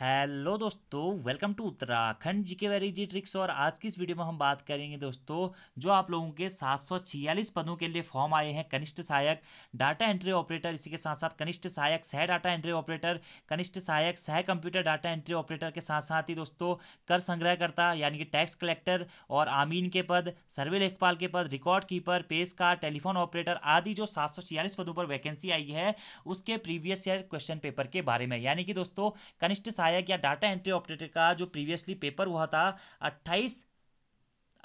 hello दोस्तों welcome to Uttarakhand GK G tricks और आज की इस वीडियो में हम बात करेंगे दोस्तों जो आप लोगों के 746 पदों के लिए फॉर्म आए हैं कनिष्ठ सहायक डाटा एंट्री ऑपरेटर इसी के साथ साथ कनिष्ठ सहायक सह डाटा एंट्री ऑपरेटर कनिष्ठ सहायक सह कंप्यूटर डाटा एंट्री ऑपरेटर के साथ साथ ही दोस्तों कर संग्रहकर्ता यानी कि टैक्स कलेक्टर और आमीन के पद सर्वे लेखपाल के पद रिकॉर्ड कीपर पेश का टेलीफोन ऑपरेटर आदि जो सात पदों पर वैकेंसी आई है उसके प्रीवियस ईयर क्वेश्चन पेपर के बारे में यानी कि दोस्तों कनिष्ठ सहायक या डाटा एंट्री ऑपरेटर का जो प्रीवियसली पेपर हुआ था अट्ठाईस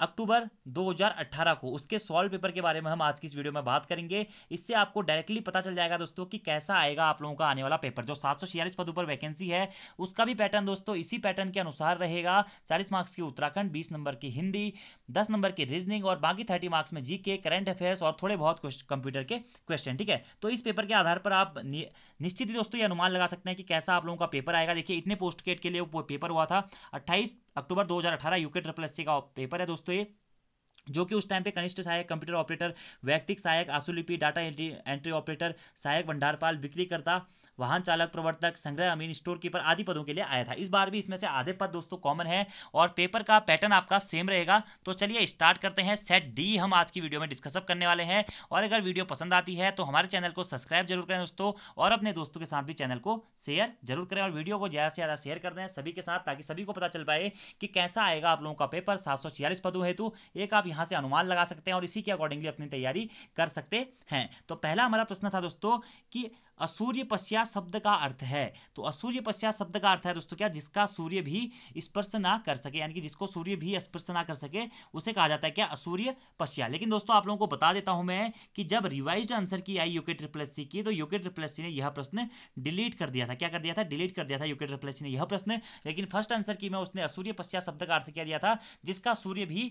अक्टूबर 2018 को उसके सॉल्व पेपर के बारे में हम आज की इस वीडियो में बात करेंगे इससे आपको डायरेक्टली पता चल जाएगा दोस्तों कि कैसा आएगा आप लोगों का आने वाला पेपर जो सात पदों पर वैकेंसी है उसका भी पैटर्न दोस्तों इसी पैटर्न के अनुसार रहेगा चालीस मार्क्स की उत्तराखंड बीस नंबर की हिंदी दस नंबर की रीजनिंग और बाकी थर्टी मार्क्स में जी करंट अफेयर्स और थोड़े बहुत कंप्यूटर के क्वेश्चन ठीक है तो इस पेपर के आधार पर आप निश्चित ही दोस्तों ये अनुमान लगा सकते हैं कि कैसा आप लोगों का पेपर आएगा देखिए इतने पोस्ट के लिए पेपर हुआ था अट्ठाईस अक्टूबर दो यूके ट्रिपल का पेपर है दोस्तों postoje जो कि उस टाइम पे कनिष्ठ सहायक कंप्यूटर ऑपरेटर व्यक्तिक सहायक आसुलिपि डाटा एंट्री एंट्री ऑपरेटर सहायक भंडारपाल बिक्रीकर्ता वाहन चालक प्रवर्तक संग्रह अमीन स्टोर कीपर आदि पदों के लिए आया था इस बार भी इसमें से आधे पद दोस्तों कॉमन है और पेपर का पैटर्न आपका सेम रहेगा तो चलिए स्टार्ट करते हैं सेट डी हम आज की वीडियो में डिस्कसअप करने वाले हैं और अगर वीडियो पसंद आती है तो हमारे चैनल को सब्सक्राइब जरूर करें दोस्तों और अपने दोस्तों के साथ भी चैनल को शेयर जरूर करें और वीडियो को ज़्यादा से ज़्यादा शेयर कर दें सभी के साथ ताकि सभी को पता चल पाए कि कैसा आएगा आप लोगों का पेपर सात सौ छियालीस पदों हेतु एक आप यहां से अनुमान लगा सकते हैं और इसी के अकॉर्डिंगली अपनी तैयारी कर सकते हैं तो पहला हमारा प्रश्न था दोस्तों कि असूर्य पश्चात शब्द का अर्थ है तो असूर्य पश्चात शब्द का अर्थ है दोस्तों क्या जिसका सूर्य भी स्पर्श ना कर सके यानी कि जिसको सूर्य भी स्पर्श ना कर सके उसे कहा जाता है क्या असूर्य पश्चात लेकिन दोस्तों आप लोगों को बता देता हूं मैं कि जब रिवाइज आंसर की आई यूके ट्रिपल सी की तो यूके ट्रिपल सी ने यह प्रश्न डिलीट कर दिया था क्या कर दिया था डिलीट कर दिया था यूके ट्रिपल सी ने यह प्रश्न लेकिन फर्स्ट आंसर की मैं उसने असूर्य पश्चात शब्द का अर्थ क्या दिया था जिसका सूर्य भी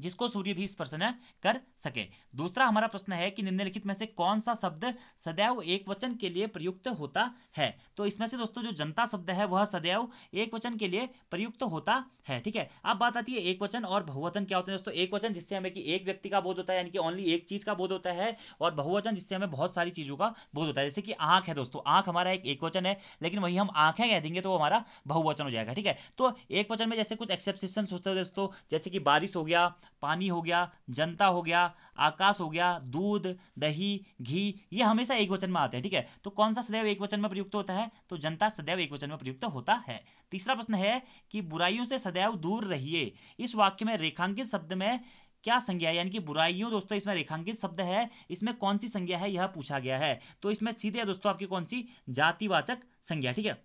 जिसको सूर्य भी स्पर्शन कर सके दूसरा हमारा प्रश्न है कि निम्नलिखित में से कौन सा शब्द सदैव एक वचन के लिए प्रयुक्त होता है तो इसमें से दोस्तों जो जनता शब्द है वह सदैव एक वचन के लिए प्रयुक्त होता है ठीक है अब बात आती है एक वचन और बहुवचन क्या होते हैं दोस्तों एक वचन जिससे हमें कि एक व्यक्ति का बोध होता है यानी कि ओनली एक चीज का बोध होता है और बहुवचन जिससे हमें बहुत सारी चीजों का बोध होता है जैसे कि आंख है दोस्तों आंख हमारा एक एक वचन है लेकिन वही हम आंखें कह देंगे तो हमारा बहुवचन हो जाएगा ठीक है तो एक वचन में जैसे कुछ एक्सेप्सेशन होते हैं दोस्तों जैसे कि बारिश हो गया पानी हो गया जनता हो गया आकाश हो गया दूध दही घी ये हमेशा एक वचन में आते हैं ठीक है तो कौन सा सदैव एक वचन में प्रयुक्त होता है तो जनता सदैव एक वचन में प्रयुक्त होता है तीसरा प्रश्न है कि बुराइयों से सदैव दूर रहिए इस वाक्य में रेखांकित शब्द में क्या संज्ञा है यानी कि बुराइयों दोस्तों इसमें रेखांकित शब्द है इसमें कौन सी संज्ञा है यह पूछा गया है तो इसमें सीधे दोस्तों आपकी कौन सी जातिवाचक संज्ञा ठीक है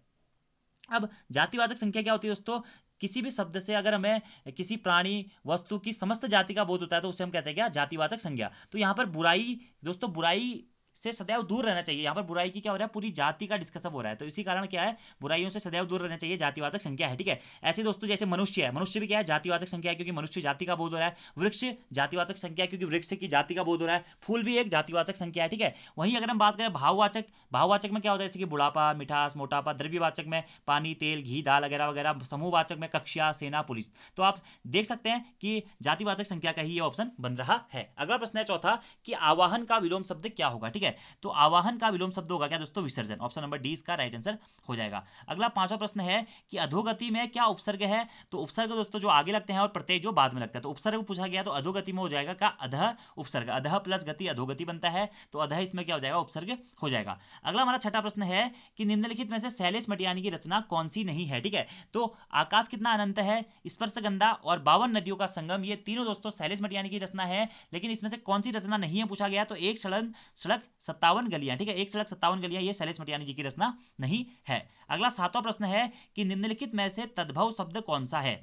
अब जातिवाचक संख्या क्या होती है दोस्तों किसी भी शब्द से अगर हमें किसी प्राणी वस्तु की समस्त जाति का बोध होता है तो उसे हम कहते हैं क्या जातिवाचक संज्ञा तो यहाँ पर बुराई दोस्तों बुराई से सदैव दूर रहना चाहिए यहाँ पर बुराई की क्या हो रहा है पूरी जाति का डिस्कसअप हो रहा है तो इसी कारण क्या है बुराइयों से सदैव दूर रहना चाहिए जातिवाचक संख्या है ठीक है ऐसे दोस्तों जैसे मनुष्य है मनुष्य भी क्या है जातिवाचक संख्या है क्योंकि मनुष्य जाति का बोध हो रहा है वृक्ष जातिवाचक संख्या क्योंकि वृक्ष की जाति का बोध हो रहा है फूल भी एक जातिवाचक संख्या है ठीक है वहीं अगर हम बात करें भाववाचक भाववाचक में क्या होता है जैसे कि बुढ़ापा मिठास मोटापा द्रव्यवाचक में पानी तेल घी दाल वगैरह वगैरह समूहवाचक में कक्षा सेना पुलिस तो आप देख सकते हैं कि जातिवाचक संख्या का ही ये ऑप्शन बन रहा है अगला प्रश्न है चौथा कि आवाहन का विलोम शब्द क्या होगा ठीक है ठीक है तो आवाहन का विलोम शब्द होगा क्या दोस्तों विसर्जन ऑप्शन नंबर डी इसका राइट आंसर हो जाएगा अगला पांचवा प्रश्न है कि अधोगति में क्या उपसर्ग है तो उपसर्ग दोस्तों जो आगे लगते हैं और प्रत्येक जो बाद में लगता है तो उपसर्ग पूछा गया तो अधोगति में हो जाएगा का अध उपसर्ग अध प्लस गति अधोगति बनता है तो अध इसमें क्या हो जाएगा उपसर्ग हो जाएगा अगला हमारा छठा प्रश्न है कि निम्नलिखित में से शैलेश मटियानी की रचना कौन सी नहीं है ठीक है तो आकाश कितना अनंत है स्पर्श गंदा और बावन नदियों का संगम ये तीनों दोस्तों शैलेश मटियानी की रचना है लेकिन इसमें से कौन सी रचना नहीं है पूछा गया तो एक सड़न सड़क सत्तावन गलियां ठीक है एक सड़क सत्तावन गलियां ये शैलेश मटियानी जी की रचना नहीं है अगला सातवां प्रश्न है कि निम्नलिखित में से तद्भव शब्द कौन सा है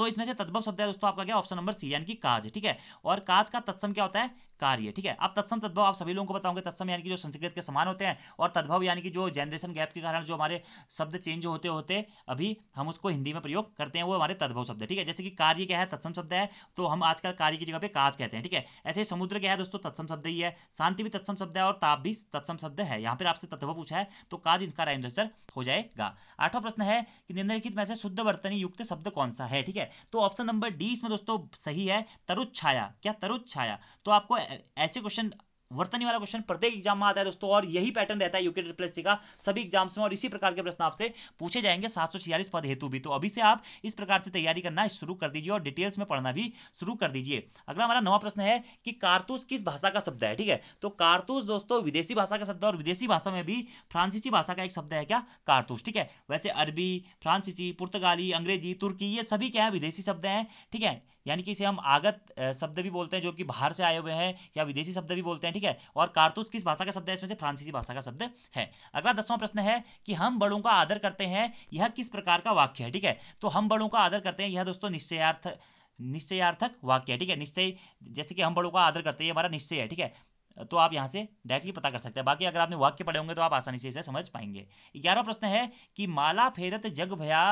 तो इसमें से तद्भव शब्द है दोस्तों आपका क्या ऑप्शन नंबर सी यानी कि काज ठीक है और काज का तत्सम क्या होता है कार्य ठीक है अब तत्सम तद्भव आप सभी लोगों को बताओगे तत्सम यानी कि जो संस्कृत के समान होते हैं और तद्भव यानी कि जो जनरेशन गैप के कारण जो हमारे शब्द चेंज होते होते अभी हम उसको हिंदी में प्रयोग करते हैं वो हमारे तद्भव शब्द है ठीक है जैसे कि कार्य क्या है तत्सम शब्द है तो हम आजकल कार्य की जगह पे काज कहते हैं ठीक है ऐसे ही समुद्र क्या है दोस्तों तत्सम शब्द ही है शांति भी तत्सम शब्द है और ताप भी तत्सम शब्द है यहाँ पर आपसे तत्व पूछा है तो काज इसका राइट आंसर हो जाएगा आठवां प्रश्न है कि निम्नलिखित में से शुद्ध वर्तनी युक्त शब्द कौन सा है ठीक है तो ऑप्शन नंबर डी इसमें दोस्तों सही है तरुच्छाया क्या तरुच्छाया तो आपको ऐसे क्वेश्चन वर्तनी वाला क्वेश्चन प्रत्येक एग्जाम में आता है दोस्तों और यही पैटर्न रहता है यूके ट्रिप्लस का सभी एग्जाम्स में और इसी प्रकार के प्रश्न आपसे पूछे जाएंगे सात पद हेतु भी तो अभी से आप इस प्रकार से तैयारी करना शुरू कर दीजिए और डिटेल्स में पढ़ना भी शुरू कर दीजिए अगला हमारा नवा प्रश्न है कि कारतूस किस भाषा का शब्द है ठीक है तो कारतूस दोस्तों विदेशी भाषा का शब्द और विदेशी भाषा में भी फ्रांसीसी भाषा का एक शब्द है क्या कारतूस ठीक है वैसे अरबी फ्रांसीसी पुर्तगाली अंग्रेजी तुर्की ये सभी क्या है विदेशी शब्द हैं ठीक है यानी कि इसे हम आगत शब्द भी बोलते हैं जो कि बाहर से आए हुए हैं या विदेशी शब्द भी बोलते हैं ठीक है और कारतूस किस भाषा का शब्द है इसमें से फ्रांसीसी भाषा का शब्द है अगला दसवां प्रश्न है कि हम बड़ों का आदर करते हैं यह किस प्रकार का वाक्य है ठीक है तो हम बड़ों का आदर करते हैं यह दोस्तों निश्चयार्थ निश्चयार्थक वाक्य है ठीक है निश्चय जैसे कि हम बड़ों का आदर करते हैं हमारा निश्चय है ठीक है तो आप यहाँ से डायरेक्टली पता कर सकते हैं बाकी अगर आपने वाक्य पढ़े होंगे तो आप आसानी से इसे समझ पाएंगे ग्यारह प्रश्न है कि माला फेरत जग भया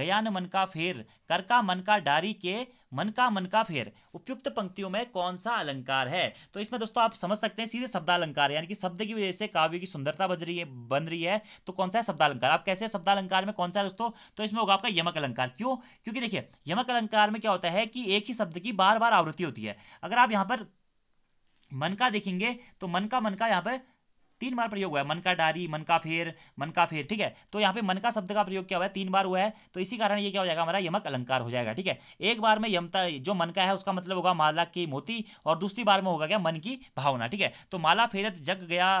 गयान मन का फेर कर का मन का डारी के मन का मन का फेर उपयुक्त पंक्तियों में कौन सा अलंकार है तो इसमें दोस्तों आप समझ सकते हैं सीधे शब्दालंकार यानी कि शब्द की वजह से काव्य की सुंदरता बज रही है बन रही है तो कौन सा है शब्दालंकार आप कैसे शब्दालंकार में कौन सा है दोस्तों तो इसमें होगा आपका यमक अलंकार क्यों क्योंकि देखिए यमक अलंकार में क्या होता है कि एक ही शब्द की बार बार आवृत्ति होती है अगर आप यहाँ पर मन का देखेंगे तो मन का मन का यहाँ पर तीन बार प्रयोग हुआ है मन का डारी मन का फेर मन का फेर ठीक है तो यहाँ पे मन का शब्द का प्रयोग क्या हुआ है तीन बार हुआ है तो इसी कारण ये क्या हो जाएगा हमारा यमक अलंकार हो जाएगा ठीक है एक बार में यमता जो मन का है उसका मतलब होगा माला की मोती और दूसरी बार में होगा क्या मन की भावना ठीक है तो माला फेरत जग गया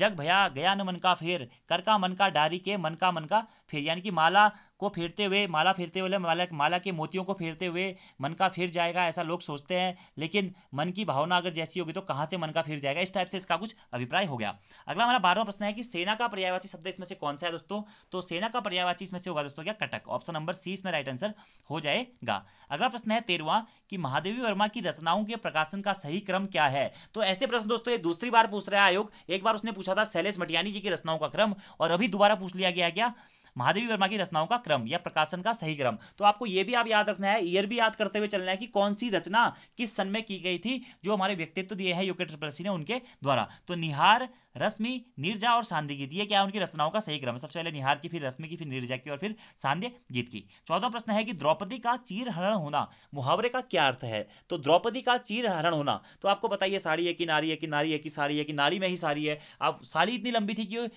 जग भया गया न मन का फेर कर का मन का डारी के मन का मन का फेर यानी कि माला को फेरते हुए माला फेरते हुए माला माला के मोतियों को फेरते हुए मन का फिर जाएगा ऐसा लोग सोचते हैं लेकिन मन की भावना अगर जैसी होगी तो कहाँ से मन का फिर जाएगा इस टाइप से इसका कुछ अभिप्राय हो गया अगला हमारा बारहवा प्रश्न है कि सेना का पर्यायवाची शब्द इसमें से कौन सा है दोस्तों तो सेना का पर्यायवाची इसमें से होगा दोस्तों क्या कटक ऑप्शन नंबर सी इसमें राइट आंसर हो जाएगा अगला प्रश्न है तेरवा कि महादेवी वर्मा की रचनाओं के प्रकाशन का सही क्रम क्या है तो ऐसे प्रश्न दोस्तों ये दूसरी बार पूछ रहा है आयोग एक बार बार उसने पूछा था शैलेश मटियानी जी की रचनाओं का क्रम और अभी दोबारा पूछ लिया गया क्या महादेवी वर्मा की रचनाओं का क्रम या प्रकाशन का सही क्रम तो आपको ये भी आप याद रखना है ईयर भी याद करते हुए चलना है कि कौन सी रचना किस सन में की गई थी जो हमारे व्यक्तित्व दिए हैं यूके ट्रिपलसी ने उनके द्वारा तो निहार रश्मि निर्जा और सांध्य गीत ये क्या उनकी रचनाओं का सही क्रम सबसे पहले निहार की फिर रश्मि की फिर निर्जा की और फिर सांध्य गीत की चौदह प्रश्न है कि द्रौपदी का चीरहरण होना मुहावरे का क्या अर्थ है तो द्रौपदी का चीरहरण होना तो आपको बताइए साड़ी है कि नारी है कि नारी है कि साड़ी है कि नारी में ही साड़ी है आप साड़ी इतनी लंबी थी कि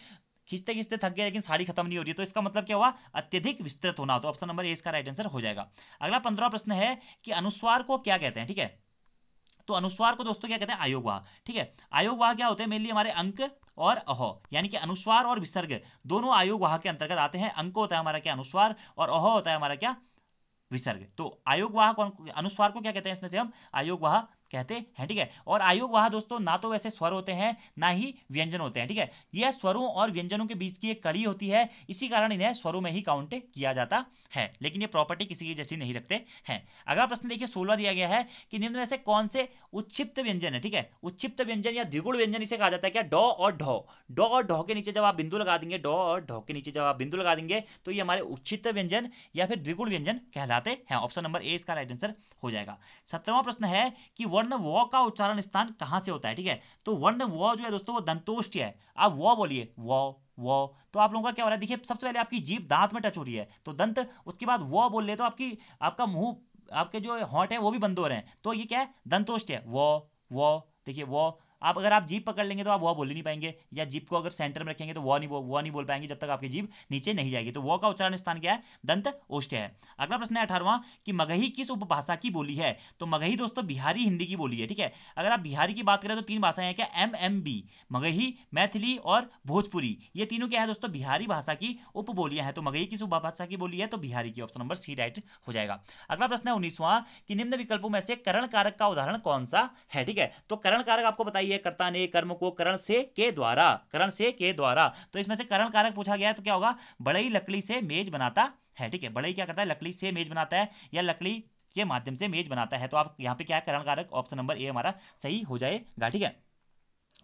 खींचते खींचते थक गया लेकिन साड़ी खत्म नहीं हो रही तो इसका मतलब क्या हुआ अत्यधिक विस्तृत होना तो ऑप्शन नंबर ए इसका राइट आंसर हो जाएगा अगला पंद्रह प्रश्न है कि अनुस्वार को क्या कहते हैं ठीक है तो अनुस्वार को दोस्तों क्या कहते हैं आयोगवाह ठीक है आयोगवाह क्या होते हैं मेनली हमारे अंक और अह यानी कि अनुस्वार और विसर्ग दोनों आयोगवाह के अंतर्गत आते हैं अंक होता है हमारा क्या अनुस्वार और अह होता है हमारा क्या विसर्ग तो आयोगवाह कौन अनुस्वार को क्या कहते हैं इसमें से हम आयोगवाह कहते हैं ठीक है और आयोग वहां दोस्तों ना तो वैसे स्वर होते हैं ना ही व्यंजन होते हैं ठीक है यह स्वरों और व्यंजनों के बीच की एक कड़ी होती है इसी कारण इन्हें स्वरों में ही काउंट किया जाता है लेकिन ये प्रॉपर्टी किसी की जैसी नहीं रखते हैं अगला प्रश्न देखिए सोलवा दिया गया है कि निम्न में से कौन से उच्छिप्त व्यंजन है ठीक है उच्छिप्त व्यंजन या द्विगुण व्यंजन इसे कहा जाता है क्या डॉ और ढो डो और ढो के नीचे जब आप बिंदु लगा देंगे डॉ और ढो के नीचे जब आप बिंदु लगा देंगे तो ये हमारे उच्छिप्त व्यंजन या फिर द्विगुण व्यंजन कहलाते हैं ऑप्शन नंबर ए इसका राइट आंसर हो जाएगा सत्रहवा प्रश्न है कि वर्ण व का उच्चारण स्थान कहाँ से होता है ठीक है तो वर्ण व जो है दोस्तों वो दंतोष्ट है आप व बोलिए व वो तो आप लोगों का क्या हो रहा है देखिए सबसे पहले आपकी जीप दांत में टच हो रही है तो दंत उसके बाद वो बोल ले तो आपकी आपका मुंह आपके जो होंठ है वो भी बंद हो रहे हैं तो ये क्या है दंतोष्ट है वो वो देखिए वो आप अगर आप जीप पकड़ लेंगे तो आप वह बोल नहीं पाएंगे या जीप को अगर सेंटर में रखेंगे तो वह नहीं वह नहीं बोल पाएंगे जब तक आपकी जीप नीचे नहीं जाएगी तो वह का उच्चारण स्थान क्या है दंत ओष्ठ है अगला प्रश्न है अठारवा कि मगही किस उपभाषा की बोली है तो मगही दोस्तों बिहारी हिंदी की बोली है ठीक है अगर आप बिहारी की बात करें तो तीन भाषाएं हैं क्या M M B Magahi Maithili और भोजपुरी ये तीनों क्या है दोस्तों बिहारी भाषा की बोलियां हैं तो मगही किस उपभाषा की बोली है तो बिहारी की ऑप्शन नंबर सी राइट हो जाएगा अगला प्रश्न है उन्नीसवां कि निम्न विकल्पों में से करण कारक का उदाहरण कौन सा है ठीक है तो करण कारक आपको बताइए ये कर्ता ने कर्म को करण से के द्वारा करण से के द्वारा तो इसमें से करण कारक पूछा गया है तो क्या होगा बड़ई लकड़ी से मेज बनाता है ठीक है बड़ई क्या करता है लकड़ी से मेज बनाता है या लकड़ी के माध्यम से मेज बनाता है तो आप यहाँ पे क्या है करण कारक ऑप्शन नंबर ए हमारा सही हो जाएगा ठीक है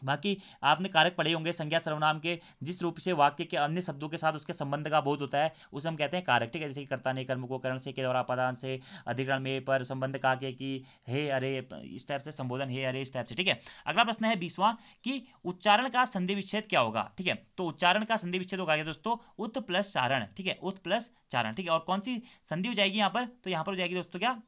बाकी आपने कारक पढ़े होंगे संज्ञा सर्वनाम के जिस रूप से वाक्य के अन्य शब्दों के साथ उसके संबंध का बोध होता है उसे हम कहते हैं कारक ठीक है जैसे कर्ता ने कर्म को करण से के द्वारा पदान से अधिकरण में पर संबंध का के कि हे अरे इस टाइप से संबोधन हे अरे इस टाइप से ठीक है अगला प्रश्न है बीसवां कि उच्चारण का संधि विच्छेद क्या होगा ठीक है तो उच्चारण का संधि विच्छेद होगा दोस्तों उत प्लस चारण ठीक है उत प्लस चारण ठीक है और कौन सी संधि हो जाएगी यहाँ पर तो यहाँ पर हो जाएगी दोस्तों क्या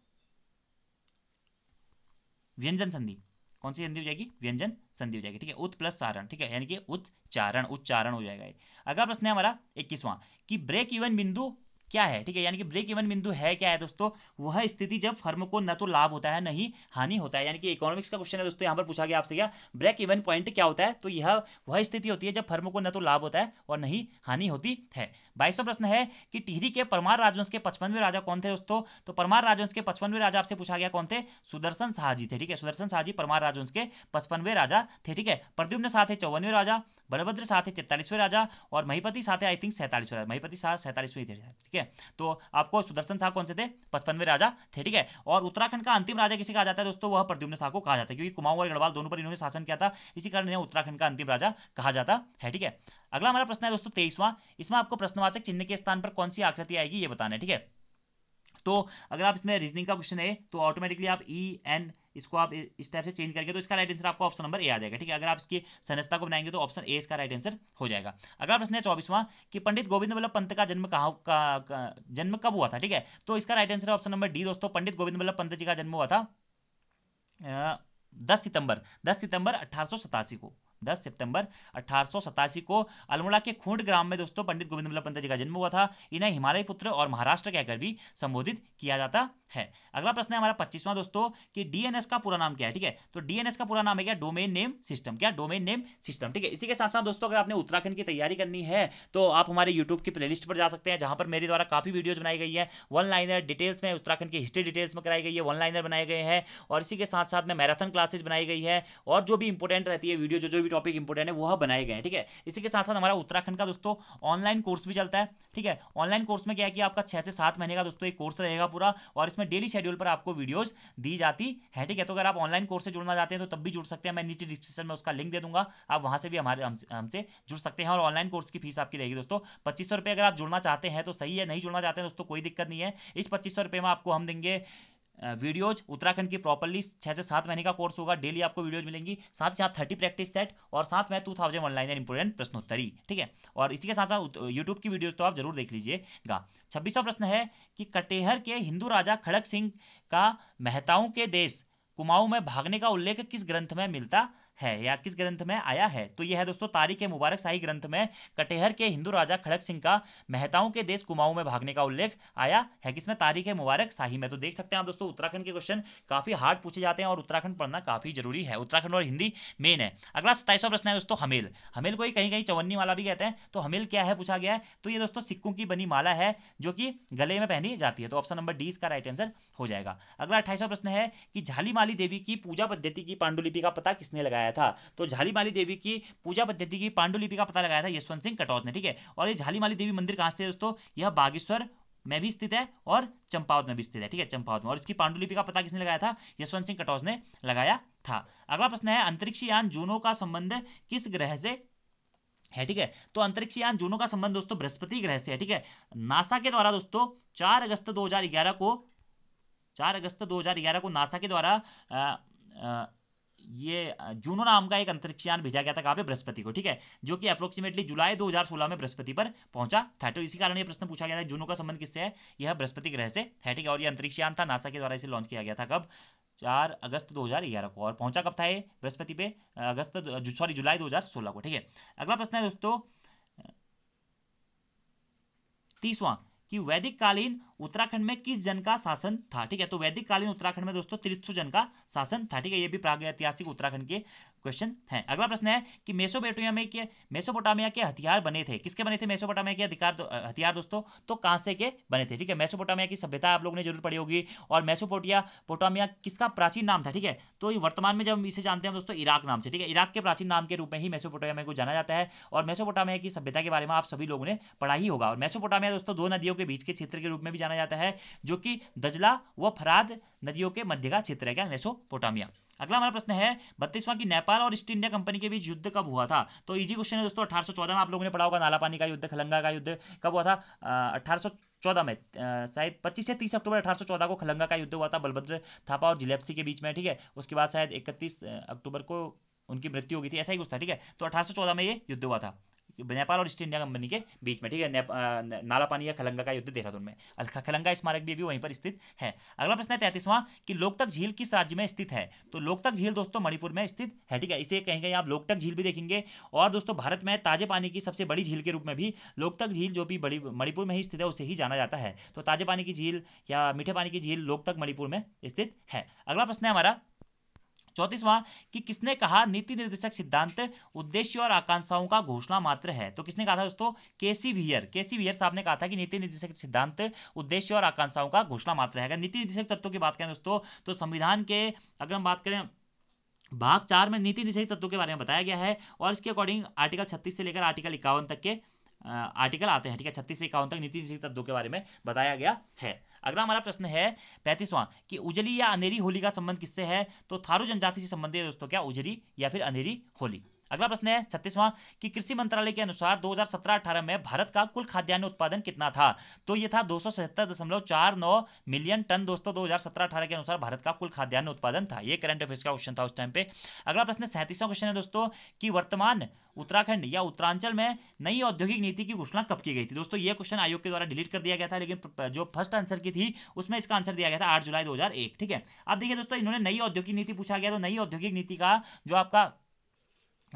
व्यंजन संधि कौन सी संधि हो जाएगी व्यंजन संधि हो जाएगी ठीक है उत प्लस सारण ठीक है यानी कि उच्चारण उच्चारण हो जाएगा अगला प्रश्न है हमारा इक्कीसवां कि ब्रेक इवन बिंदु क्या है ठीक है यानी कि ब्रेक इवन बिंदु है क्या है दोस्तों वह स्थिति जब फर्म को न तो लाभ होता है न ही हानि होता है यानी कि इकोनॉमिक्स का क्वेश्चन है दोस्तों यहाँ पर पूछा गया आपसे क्या ब्रेक इवन पॉइंट क्या होता है तो यह वह स्थिति होती है जब फर्म को न तो लाभ होता है और न ही हानि होती है बाईसवा प्रश्न है कि टिहरी के परमार राजवंश के पचपनवे राजा कौन थे दोस्तों तो परमार राजवंश के पचपनवे राजा आपसे पूछा गया कौन थे सुदर्शन शाहजी थे ठीक है सुदर्शन शाहजी परमार राजवंश के पचपनवे राजा थे ठीक है प्रद्युम्न शाह थे चौवनवे राजा बलभद्र साथ है तैतालीसवें राजा और महीपति साथ है आई थिंक सैतालीसवें राजा महीपति शाह थे ठीक है तो आपको सुदर्शन शाह कौन से थे पचपनवे राजा थे ठीक है और उत्तराखंड का अंतिम राजा किसी कहा जाता है दोस्तों वह प्रद्युम्न शाह को कहा जाता है क्योंकि कुमाऊं और गढ़वाल दोनों पर इन्होंने शासन किया था इसी कारण इन्हें उत्तराखंड का अंतिम राजा कहा जाता है ठीक है अगला हमारा प्रश्न है दोस्तों तेईसवां इसमें आपको प्रश्नवाचक चिन्ह के स्थान पर कौन सी आकृति आएगी ये बताना है ठीक है तो अगर आप इसमें रीजनिंग का क्वेश्चन है तो ऑटोमेटिकली आप ई e, एन इसको आप इस टाइप से चेंज करके तो इसका राइट आंसर आपको ऑप्शन नंबर ए आ जाएगा ठीक है अगर आप इसकी संस्था को बनाएंगे तो ऑप्शन ए इसका राइट आंसर हो जाएगा अगला प्रश्न है चौबीसवां कि पंडित गोविंद वल्लभ पंत का जन्म कहा का, का जन्म कब हुआ था ठीक है तो इसका right answer option number D दोस्तों पंडित गोविंद वल्लभ पंत जी का जन्म हुआ था दस सितंबर दस सितंबर अट्ठारह को 10 सितंबर अठारह को अल्मोड़ा के खूंड ग्राम में दोस्तों पंडित गोविंद वल्लभ पंत जी का जन्म हुआ था इन्हें हिमालय पुत्र और महाराष्ट्र कहकर भी संबोधित किया जाता है अगला प्रश्न है हमारा पच्चीसवां दोस्तों कि डीएनएस का पूरा नाम क्या है ठीक है तो डीएनएस का पूरा नाम है क्या डोमेन नेम सिस्टम क्या डोमेन नेम सिस्टम ठीक है इसी के साथ साथ दोस्तों अगर आपने उत्तराखंड की तैयारी करनी है तो आप हमारे यूट्यूब की प्लेलिस्ट पर जा सकते हैं जहां पर मेरे द्वारा काफी वीडियोज बनाई गई है वन लाइनर डिटेल्स में उत्तराखंड की हिस्ट्री डिटेल्स में कराई गई है वन लाइनर बनाए गए हैं और इसी के साथ साथ में मैराथन क्लासेज बनाई गई है और जो भी इंपॉर्टेंट रहती है वीडियो जो जो भी टॉपिक इंपोर्टेंट है वह बनाए गए हैं ठीक है इसी के साथ साथ हमारा उत्तराखंड का दोस्तों ऑनलाइन कोर्स भी चलता है ठीक है ऑनलाइन कोर्स में क्या है कि आपका छह से सात महीने का दोस्तों एक कोर्स रहेगा पूरा और इसमें डेली शेड्यूल पर आपको वीडियोज दी जाती है ठीक है तो अगर आप ऑनलाइन कोर्स से जुड़ना चाहते हैं तो तब भी जुड़ सकते हैं मैं नीचे डिस्क्रिप्शन में उसका लिंक दे दूंगा आप वहां से भी हमारे हमसे जुड़ सकते हैं और ऑनलाइन कोर्स की फीस आपकी रहेगी दोस्तों पच्चीस अगर आप जुड़ना चाहते हैं तो सही है नहीं जुड़ना चाहते हैं दोस्तों कोई दिक्कत नहीं है इस पच्चीस में आपको हम देंगे वीडियोज उत्तराखंड की प्रॉपरली छः से सात महीने का कोर्स होगा डेली आपको वीडियोज मिलेंगी साथ ही साथ थर्टी प्रैक्टिस सेट और साथ में two thousand one line important प्रश्नोत्तरी ठीक है और इसी के साथ साथ यूट्यूब की वीडियोज तो आप जरूर देख लीजिएगा छब्बीसवा प्रश्न है कि कटेहर के हिंदू राजा खड़क सिंह का मेहताओं के देश कुमाऊं में भागने का उल्लेख किस ग्रंथ में मिलता है या किस ग्रंथ में आया है तो यह है दोस्तों तारीख मुबारक शाही ग्रंथ में कटेहर के हिंदू राजा खड़क सिंह का मेहताओं के देश कुमाऊं में भागने का उल्लेख आया है किसमें तारीख मुबारक शाही में तो देख सकते हैं आप दोस्तों उत्तराखंड के क्वेश्चन काफी हार्ड पूछे जाते हैं और उत्तराखंड पढ़ना काफी जरूरी है उत्तराखंड और हिंदी मेन है अगला सताइसवा प्रश्न है दोस्तों हमेल हमेल को ही कहीं कहीं चवन्नी माला भी कहते हैं तो हमेल क्या है पूछा गया है तो ये दोस्तों सिक्कों की बनी माला है जो कि गले में पहनी जाती है तो ऑप्शन नंबर डी इसका राइट आंसर हो जाएगा अगला अट्ठाईसवा प्रश्न है कि झाली माली देवी की पूजा पद्धति की पांडुलिपि का पता किसने लगाया लगाया था तो झालीमाली देवी की पूजा पद्धति की पांडुलिपि का पता लगाया था यशवंत सिंह कटौत ने ठीक है और ये झालीमाली देवी मंदिर कहाँ से दोस्तों यह बागेश्वर में भी स्थित है और चंपावत में भी स्थित है ठीक है चंपावत में और इसकी पांडुलिपि का पता किसने लगाया था यशवंत सिंह कटौत ने लगाया था अगला प्रश्न है अंतरिक्ष यान जूनो का संबंध किस ग्रह से है ठीक है तो अंतरिक्ष यान जूनो का संबंध दोस्तों बृहस्पति ग्रह से है ठीक है नासा के द्वारा दोस्तों चार अगस्त दो को चार अगस्त दो को नासा के द्वारा ये जूनो नाम का एक अंतरिक्षयान भेजा गया था कहाँ पे बृहस्पति को ठीक है जो कि अप्रोक्सीमेटली जुलाई 2016 में बृहस्पति पर पहुंचा था तो इसी कारण यह प्रश्न पूछा गया था जूनो का संबंध किससे है यह बृहस्पति ग्रह से है ठीक है और यह अंतरिक्षयान था नासा के द्वारा इसे लॉन्च किया गया था कब चार अगस्त 2011 को और पहुंचा कब था ये बृहस्पति पे अगस्त सॉरी जुलाई 2016 को ठीक है अगला प्रश्न है दोस्तों तीसवां कि वैदिक कालीन उत्तराखंड में किस जन का शासन था ठीक है तो वैदिक कालीन उत्तराखंड में दोस्तों त्रित्सु जन का शासन था ठीक है ये भी प्रागैतिहासिक उत्तराखंड के क्वेश्चन है अगला प्रश्न है कि मेसोपोटामिया में के मेसोपोटामिया के हथियार बने थे किसके बने थे मेसोपोटामिया के अधिकार हथियार दोस्तों तो कांसे के बने थे ठीक है मेसोपोटामिया की सभ्यता आप लोगों ने जरूर पढ़ी होगी और मेसोपोटिया पोटामिया किसका प्राचीन नाम था ठीक है तो वर्तमान में जब इसे जानते हैं दोस्तों इराक नाम से ठीक है इराक के प्राचीन नाम के रूप में ही मेसोपोटामिया को जाना जाता है और मेसोपोटामिया की सभ्यता के बारे में आप सभी लोगों ने पढ़ा ही होगा और मेसोपोटामिया दोस्तों दो नदियों के बीच के क्षेत्र के रूप में भी जाना जाता है जो कि दजला व फराद नदियों के मध्य का क्षेत्र है क्या मेसोपोटामिया अगला हमारा प्रश्न है बत्तीसवां की नेपाल और ईस्ट इंडिया कंपनी के बीच युद्ध कब हुआ था तो इजी क्वेश्चन है दोस्तों चौदह में आप लोगों ने पढ़ा होगा नालापानी का युद्ध खलंगा का युद्ध कब हुआ था अठारह चौदह में शायद पच्चीस से तीस अक्टूबर अठारह सौ चौदह को खलंगा का युद्ध हुआ था बलभद्र थापा और जिलेपसी के बीच में ठीक है उसके बाद शायद इकतीस अक्टूबर को उनकी मृत्यु हो गई थी ऐसा ही कुछ था ठीक है तो अठारह में ये युद्ध हुआ था नेपाल और ईस्ट इंडिया कंपनी के बीच में ठीक है नाला पानी या खलंगा का युद्ध देहरादून में खलंगा स्मारक भी अभी वहीं पर स्थित है अगला प्रश्न है तैंतीसवां कि लोकतक झील किस राज्य में स्थित है तो लोकतक झील दोस्तों मणिपुर में स्थित है ठीक है इसे कहीं कहीं आप लोकतक झील भी देखेंगे और दोस्तों भारत में ताजे पानी की सबसे बड़ी झील के रूप में भी लोकतक झील जो भी बड़ी मणिपुर में ही स्थित है उसे ही जाना जाता है तो ताजे पानी की झील या मीठे पानी की झील लोकतक मणिपुर में स्थित है अगला प्रश्न है हमारा चौतीसवा कि किसने कहा नीति निर्देशक सिद्धांत उद्देश्य और आकांक्षाओं का घोषणा मात्र है तो किसने कहा था दोस्तों केसी भियर केसी भियर साहब ने कहा था कि नीति निर्देशक सिद्धांत उद्देश्य और आकांक्षाओं का घोषणा मात्र है अगर नीति निर्देशक तत्वों की बात करें दोस्तों तो संविधान के अगर हम बात करें भाग चार में नीति निर्देशक तत्वों के बारे में बताया गया है और इसके अकॉर्डिंग आर्टिकल छत्तीस से लेकर आर्टिकल इक्यावन तक के आर्टिकल आते हैं ठीक है छत्तीस से इक्यावन तक नीति निर्देशक तत्वों के बारे में बताया गया है अगला हमारा प्रश्न है पैंतीसवां कि उजली या अंधेरी होली का संबंध किससे है तो थारू जनजाति से संबंधित है दोस्तों क्या उजरी या फिर अंधेरी होली अगला प्रश्न है छत्तीसवां कि कृषि मंत्रालय के अनुसार 2017-18 में भारत का कुल खाद्यान्न उत्पादन कितना था तो यह था दो मिलियन टन दोस्तों 2017-18 के अनुसार भारत का कुल खाद्यान्न उत्पादन था यह करंट अफेयर का क्वेश्चन था उस टाइम पे अगला प्रश्न सैंतीसवां क्वेश्चन है दोस्तों की वर्तमान उत्तराखंड या उत्तरांचल में नई औद्योगिक नीति की घोषणा कब की गई थी दोस्तों यह क्वेश्चन आयोग के द्वारा डिलीट कर दिया गया था लेकिन जो फर्स्ट आंसर की थी उसमें इसका आंसर दिया गया था आठ जुलाई दो ठीक है अब देखिए दोस्तों इन्होंने नई औद्योगिक नीति पूछा गया तो नई औद्योगिक नीति का जो आपका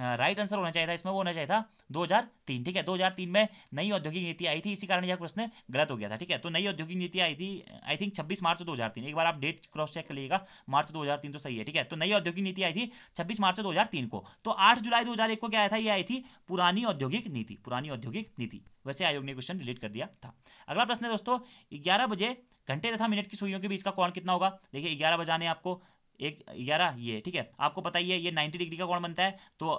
राइट आंसर होना चाहिए था इसमें वो होना चाहिए था 2003 ठीक है 2003 में नई औद्योगिक नीति आई थी इसी कारण यह प्रश्न गलत हो गया था ठीक है तो नई औद्योगिक नीति आई थी आई थिंक 26 मार्च 2003 एक बार आप डेट क्रॉस चेक कर लीजिएगा मार्च 2003 तो सही है ठीक है तो नई औद्योगिक नीति आई थी छब्बीस मार्च 2003 को तो आठ जुलाई दो को क्या आया था यह आई थी पुरानी औद्योगिक नीति पुरानी औद्योगिक नीति वैसे आयोग ने क्वेश्चन डिलीट कर दिया था अगला प्रश्न है दोस्तों ग्यारह बजे घंटे तथा मिनट की सुइयों के बीच का कौन कितना होगा देखिए ग्यारह बजाने आपको एक ग्यारह ये ठीक है आपको पता ही है ये 90 डिग्री का कौन बनता है तो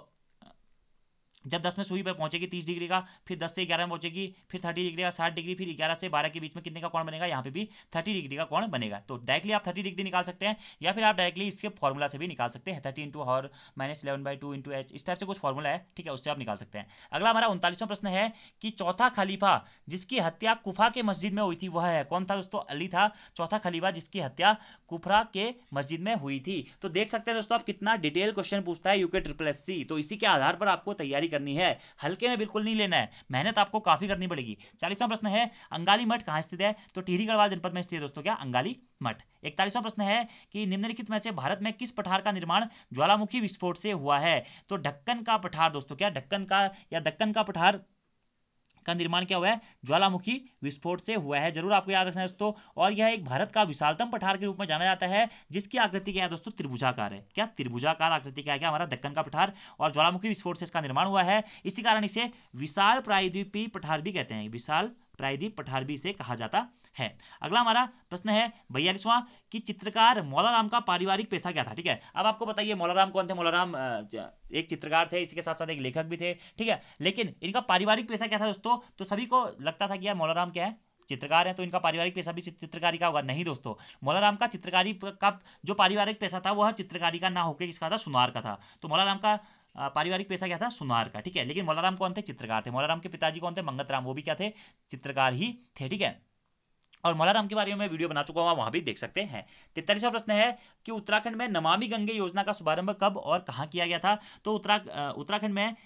जब दस में सुई पर पहुंचेगी तीस डिग्री का फिर दस से ग्यारह में पहुंचेगी फिर थर्टी डिग्री का साठ डिग्री फिर ग्यारह से बारह के बीच में कितने का कौन बनेगा यहाँ पे भी थर्टी डिग्री का कौन बनेगा तो डायरेक्टली आप थर्टी डिग्री निकाल सकते हैं या फिर आप डायरेक्टली इसके फॉर्मूला से भी निकाल सकते हैं thirty into hour minus eleven by two into H इस टाइप से कुछ फॉर्मूला है ठीक है उससे आप निकाल सकते हैं अगला हमारा उनतालीसवां प्रश्न है कि चौथा खलीफा जिसकी हत्या कुफा के मस्जिद में हुई थी वह है कौन था दोस्तों अली था चौथा खलीफा जिसकी हत्या कुफरा के मस्जिद में हुई थी तो देख सकते हैं दोस्तों आप कितना डिटेल क्वेश्चन पूछता है यूके ट्रिपल एस सी तो इसी के आधार पर आपको तैयारी करनी है हल्के में बिल्कुल नहीं लेना है मेहनत आपको काफी करनी पड़ेगी चालीसवां प्रश्न है अंगाली मठ कहाँ स्थित है तो टिहरी गढ़वाल जनपद में स्थित है दोस्तों क्या अंगाली मठ इकतालीसवां प्रश्न है कि निम्नलिखित में से भारत में किस पठार का निर्माण ज्वालामुखी विस्फोट से हुआ है तो ढक्कन का पठार दोस्तों क्या ढक्कन का या दक्कन का पठार का निर्माण क्या हुआ है ज्वालामुखी विस्फोट से हुआ है जरूर आपको याद रखना है दोस्तों और यह एक भारत का विशालतम पठार के रूप में जाना जाता है जिसकी आकृति क्या है दोस्तों त्रिभुजाकार है क्या त्रिभुजाकार आकृति क्या है क्या हमारा दक्कन का पठार और ज्वालामुखी विस्फोट से इसका निर्माण हुआ है इसी कारण इसे विशाल प्रायद्वीपी पठार भी कहते हैं विशाल प्रायद्वीप पठार भी इसे कहा जाता है है अगला हमारा प्रश्न है भैया कि चित्रकार मौलाराम का पारिवारिक पेशा क्या था ठीक है अब आपको बताइए मौलाराम कौन थे मौलाराम एक चित्रकार थे इसके साथ साथ एक लेखक भी थे ठीक है लेकिन इनका पारिवारिक पेशा क्या था दोस्तों तो सभी को लगता था कि यार मौलाराम क्या है चित्रकार है तो इनका पारिवारिक पैसा भी चित्रकारी का होगा नहीं दोस्तों मौलाराम का चित्रकारी का जो पारिवारिक पैसा था वह चित्रकारी का ना होकर किसका था सुनार का था तो मौलाराम का पारिवारिक पैसा क्या था सुनार का ठीक है लेकिन मौलाराम कौन थे चित्रकार थे मौलाराम के पिताजी कौन थे मंगत राम वो भी क्या थे चित्रकार ही थे ठीक है और मौलाराम के बारे में वीडियो बना चुका हूँ वहां भी देख सकते हैं तैतालीसवा प्रश्न है कि उत्तराखंड में नमामि गंगे योजना का शुभारंभ कब और कहाँ किया गया था तो उत्तरा उत्तराखंड में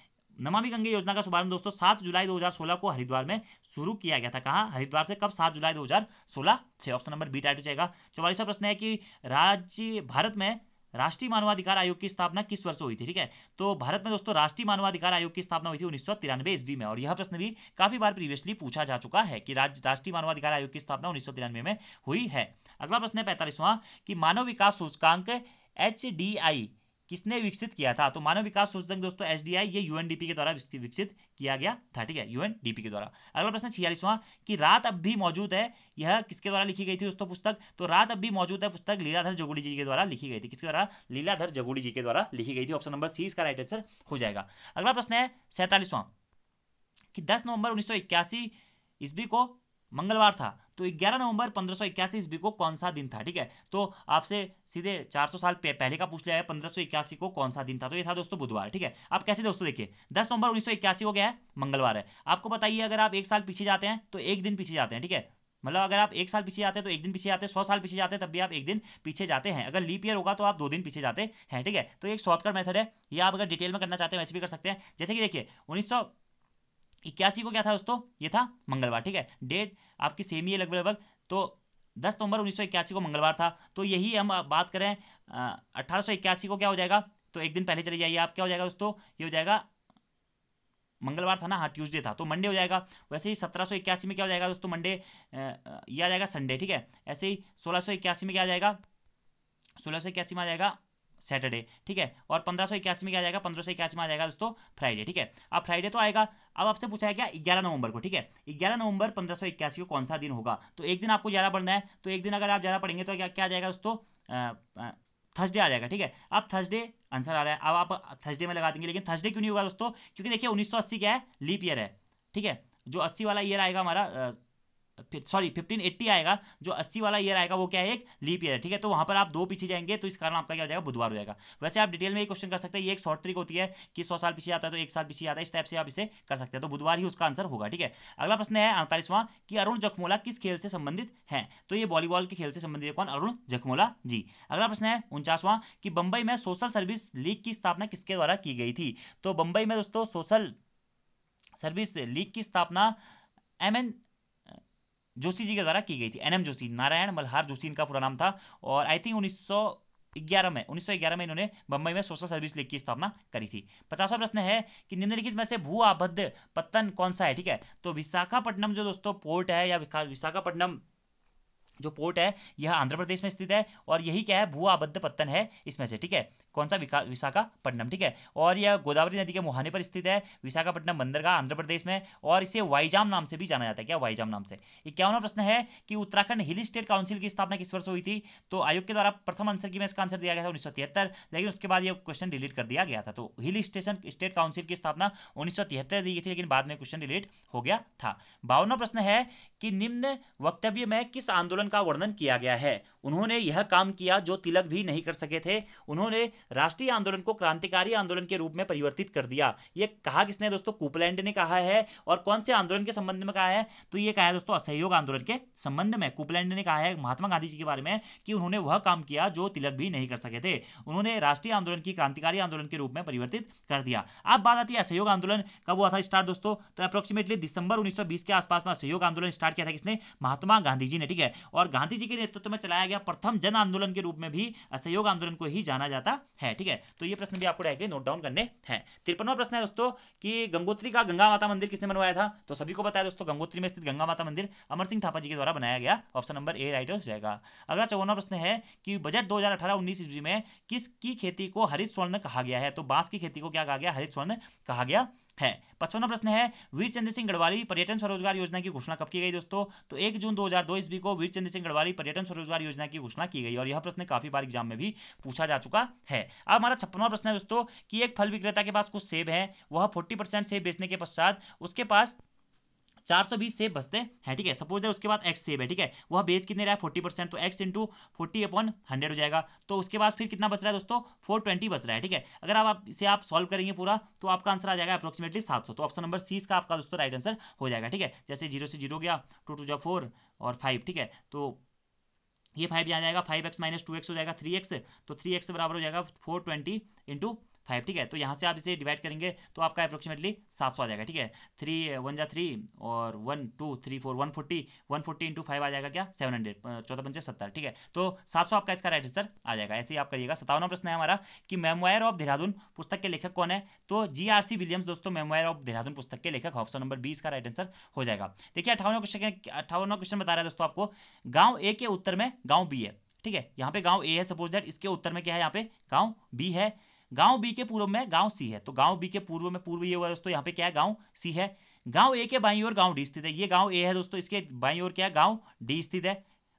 नमामि गंगे योजना का शुभारंभ दोस्तों सात जुलाई 2016 को हरिद्वार में शुरू किया गया था कहा हरिद्वार से कब सात जुलाई 2016 से ऑप्शन नंबर बी टाइट हो जाएगा चौवालीसवा प्रश्न है कि राज्य भारत में राष्ट्रीय मानवाधिकार आयोग की स्थापना किस वर्ष हुई थी ठीक है तो भारत में दोस्तों राष्ट्रीय मानवाधिकार आयोग की स्थापना हुई थी उन्नीस सौ तिरानवे ईस्वी में और यह प्रश्न भी काफी बार प्रीवियसली पूछा जा चुका है कि राष्ट्रीय मानवाधिकार आयोग की स्थापना उन्नीस सौ तिरानवे में हुई है अगला प्रश्न है पैंतालीसवां कि मानव विकास सूचकांक एच डी आई किसने विकसित किया था तो मानव विकास सूचक दोस्तों एस ये यूएनडीपी के द्वारा विकसित किया गया था ठीक है यूएनडीपी के द्वारा अगला प्रश्न छियालीसवां कि रात अब भी मौजूद है यह किसके द्वारा लिखी गई थी दोस्तों पुस्तक तो रात अब भी मौजूद है पुस्तक लीलाधर जगोड़ी जी के द्वारा लिखी गई थी किसके द्वारा लीलाधर जगोड़ी जी के द्वारा लिखी गई थी ऑप्शन नंबर सी इसका राइट आंसर हो जाएगा अगला प्रश्न है सैंतालीसवां कि दस नवंबर उन्नीस सौ ईस्वी को मंगलवार था तो 11 नवंबर पंद्रह ईस्वी को कौन सा दिन था ठीक है तो आपसे सीधे 400 साल पहले का पूछ लिया है पंद्रह को कौन सा दिन था तो ये था दोस्तों बुधवार ठीक है आप कैसे दोस्तों देखिए 10 नवंबर उन्नीस हो गया है मंगलवार है आपको बताइए अगर आप एक साल पीछे जाते हैं तो एक दिन पीछे जाते हैं ठीक है मतलब अगर आप एक साल पीछे जाते हैं तो एक दिन पीछे जाते हैं सौ साल पीछे जाते हैं तब भी आप एक दिन पीछे जाते हैं अगर लीप ईयर होगा तो आप दो दिन पीछे जाते हैं ठीक है तो एक शॉर्टकट मेथड है ये आप अगर डिटेल में करना चाहते हैं वैसे भी कर सकते हैं जैसे कि देखिए उन्नीस इक्यासी को क्या था दोस्तों ये था मंगलवार ठीक है डेट आपकी सेम ही है लगभग लगभग तो दस नवंबर उन्नीस को मंगलवार था तो यही हम बात करें अट्ठारह को क्या हो जाएगा तो एक दिन पहले चले जाइए आप क्या हो जाएगा दोस्तों ये हो जाएगा मंगलवार था ना हाँ ट्यूसडे था तो मंडे हो जाएगा वैसे ही सत्रह इक्यासी में क्या हो जाएगा दोस्तों मंडे ये आ जाएगा संडे ठीक है ऐसे ही सोलह इक्यासी में क्या आ जाएगा सोलह इक्यासी में आ जाएगा सैटरडे ठीक है और पंद्रह सौ इक्यासी में क्या जाएगा पंद्रह सौ इक्यासी में आ जाएगा दोस्तों फ्राइडे ठीक है अब फ्राइडे तो आएगा अब आपसे पूछा गया ग्यारह नवंबर को ठीक है ग्यारह नवंबर पंद्रह सौ इक्यासी को कौन सा दिन होगा तो एक दिन आपको ज़्यादा पढ़ना है तो एक दिन अगर आप ज़्यादा पढ़ेंगे तो क्या क्या जाएगा दोस्तों थर्सडे आ जाएगा ठीक है अब थर्सडे आंसर आ रहा है अब आप थर्सडे में लगा देंगे लेकिन थर्सडे क्यों नहीं होगा दोस्तों क्योंकि देखिए 1980 क्या है लीप ईयर है ठीक है जो 80 वाला ईयर आएगा हमारा सॉरी 1580 आएगा जो 80 वाला ईयर आएगा वो क्या है एक लीप ईयर है ठीक है तो वहाँ पर आप दो पीछे जाएंगे तो इस कारण आपका क्या हो जाएगा बुधवार हो जाएगा वैसे आप डिटेल में एक क्वेश्चन कर सकते हैं ये एक शॉर्ट ट्रिक होती है कि सौ साल पीछे आता है तो एक साल पीछे आता है इस टाइप से आप इसे कर सकते हैं तो बुधवार ही उसका आंसर होगा ठीक है अगला प्रश्न है अड़तालीसवां कि अरुण जखमोला किस खेल से संबंधित है तो ये वॉलीबॉल के खेल से संबंधित कौन अरुण जखमोला जी अगला प्रश्न है उनचासवां कि बंबई में सोशल सर्विस लीग की स्थापना किसके द्वारा की गई थी तो बंबई में दोस्तों सोशल सर्विस लीग की स्थापना एम एन जोशी जी के द्वारा की गई थी एनएम जोशी नारायण मल्हार जोशी इनका पूरा नाम था और आई थिंक उन्नीस ग्यारह में 1911 में इन्होंने बम्बई में सोशल सर्विस लीग की स्थापना करी थी पचासवा प्रश्न है कि निम्नलिखित में से भू आबद्ध पत्तन कौन सा है ठीक है तो विशाखापट्टनम जो दोस्तों पोर्ट है या विशाखापट्टनम जो पोर्ट है यह आंध्र प्रदेश में स्थित है और यही क्या है भू आबद्ध पत्तन है इसमें से ठीक है कौन सा विशाखापट्टनम ठीक है और यह गोदावरी नदी के मुहाने पर स्थित है विशाखापट्टनम बंदरगाह आंध्र प्रदेश में और इसे वाईजाम नाम से भी जाना जाता है क्या वाईजाम नाम से इक्यावन प्रश्न है कि उत्तराखंड हिल स्टेट काउंसिल की स्थापना किस वर्ष हुई थी तो आयोग के द्वारा प्रथम आंसर की मैं इसका आंसर दिया गया था उन्नीस लेकिन उसके बाद यह क्वेश्चन डिलीट कर दिया गया था तो हिल स्टेशन स्टेट काउंसिल की स्थापना उन्नीस दी गई थी लेकिन बाद में क्वेश्चन डिलीट हो गया था बावनवा प्रश्न है कि निम्न वक्तव्य में किस आंदोलन जीवन का वर्णन किया गया है उन्होंने यह काम किया जो तिलक भी नहीं कर सके थे उन्होंने राष्ट्रीय आंदोलन को क्रांतिकारी आंदोलन के रूप में परिवर्तित कर दिया ये कहा किसने दोस्तों कूपलैंड ने कहा है और कौन से आंदोलन के संबंध में कहा है तो ये कहा है दोस्तों असहयोग आंदोलन के संबंध में कूपलैंड ने कहा है महात्मा गांधी जी के बारे में कि उन्होंने वह काम किया जो तिलक भी नहीं कर सके थे उन्होंने राष्ट्रीय आंदोलन की क्रांतिकारी आंदोलन के रूप में परिवर्तित कर दिया अब बात आती है असहयोग आंदोलन कब हुआ था स्टार्ट दोस्तों तो अप्रोक्सीमेटली दिसंबर उन्नीस के आसपास में असहयोग आंदोलन स्टार्ट किया था किसने महात्मा गांधी जी ने ठीक है और गांधी जी के नेतृत्व में चलाया गया प्रथम जन आंदोलन के रूप में भी असहयोग आंदोलन को ही जाना जाता है ठीक है तो ये प्रश्न भी आपको रहेगा नोट डाउन करने हैं तिरपनवा प्रश्न है दोस्तों कि गंगोत्री का गंगा माता मंदिर किसने बनवाया था तो सभी को बताया दोस्तों गंगोत्री में स्थित गंगा माता मंदिर अमर सिंह थापा जी के द्वारा बनाया गया ऑप्शन नंबर ए राइट हो जाएगा अगला चौवनवा प्रश्न है कि बजट दो हजार ईस्वी में किसकी खेती को हरित स्वर्ण कहा गया है तो बांस की खेती को क्या कहा गया हरित स्वर्ण कहा गया है पचपनवा प्रश्न है वीर चंद्र सिंह गढ़वाली पर्यटन स्वरोजगार योजना की घोषणा कब की गई दोस्तों तो एक जून दो ईस्वी को वीर चंद्र सिंह गढ़वाली पर्यटन स्वरोजगार योजना की घोषणा की गई और यह प्रश्न काफी बार एग्जाम में भी पूछा जा चुका है अब हमारा छप्पनवा प्रश्न है दोस्तों की एक फल विक्रेता के पास कुछ सेब है वह फोर्टी सेब बेचने के पश्चात उसके पास चार सौ बीस सेब बचते हैं ठीक है सपोज दैट उसके बाद एक्स सेब है ठीक है वह बेच कितने रहा है फोर्टी परसेंट तो X into forty upon hundred हो जाएगा तो उसके बाद फिर कितना बच रहा है दोस्तों फोर ट्वेंटी बच रहा है ठीक है अगर आप इसे आप सॉल्व करेंगे पूरा तो आपका आंसर आ जाएगा अप्रोक्सीमेटली सात सौ तो ऑप्शन नंबर सी का आपका दोस्तों राइट आंसर हो जाएगा ठीक है जैसे जीरो से जीरो गया टू टू जो फोर और फाइव ठीक है तो ये फाइव यहाँ जाएगा five X minus two X हो जाएगा थ्री एक्स तो थ्री एक्स बराबर हो जाएगा फोर ट्वेंटी इंटू फाइव ठीक है तो यहाँ से आप इसे डिवाइड करेंगे तो आपका अप्रोक्सीमेटली सात सौ आ जाएगा ठीक है थ्री वन uh, जा थ्री और one two three four one forty one forty into five आ जाएगा क्या सेवन हंड्रेड uh, चौदह पंचे सत्तर ठीक है तो सात सौ आपका इसका राइट आंसर आ जाएगा ऐसे ही आप करिएगा सत्तावन प्रश्न है हमारा कि मेमोयर ऑफ देहरादून पुस्तक के लेखक कौन है तो जी आर सी विलियम्स दोस्तों मेमोयर ऑफ देहरादून पुस्तक के लेखक ऑप्शन नंबर बीस का राइट आंसर हो जाएगा देखिए अठावन क्वेश्चन अठावन क्वेश्चन बता रहा है दोस्तों आपको गाँव ए के उत्तर में गाँव बी है ठीक है यहाँ पे गाँव ए है सपोज दैट इसके उत्तर में क्या है यहाँ पे गाँव बी है गांव बी के पूर्व में गांव सी है तो गांव बी के पूर्व में पूर्व ये हुआ दोस्तों यहाँ पे क्या है गांव सी है गांव ए के बाई और गांव डी स्थित है ये गांव ए है दोस्तों इसके बाई और क्या है गांव डी स्थित है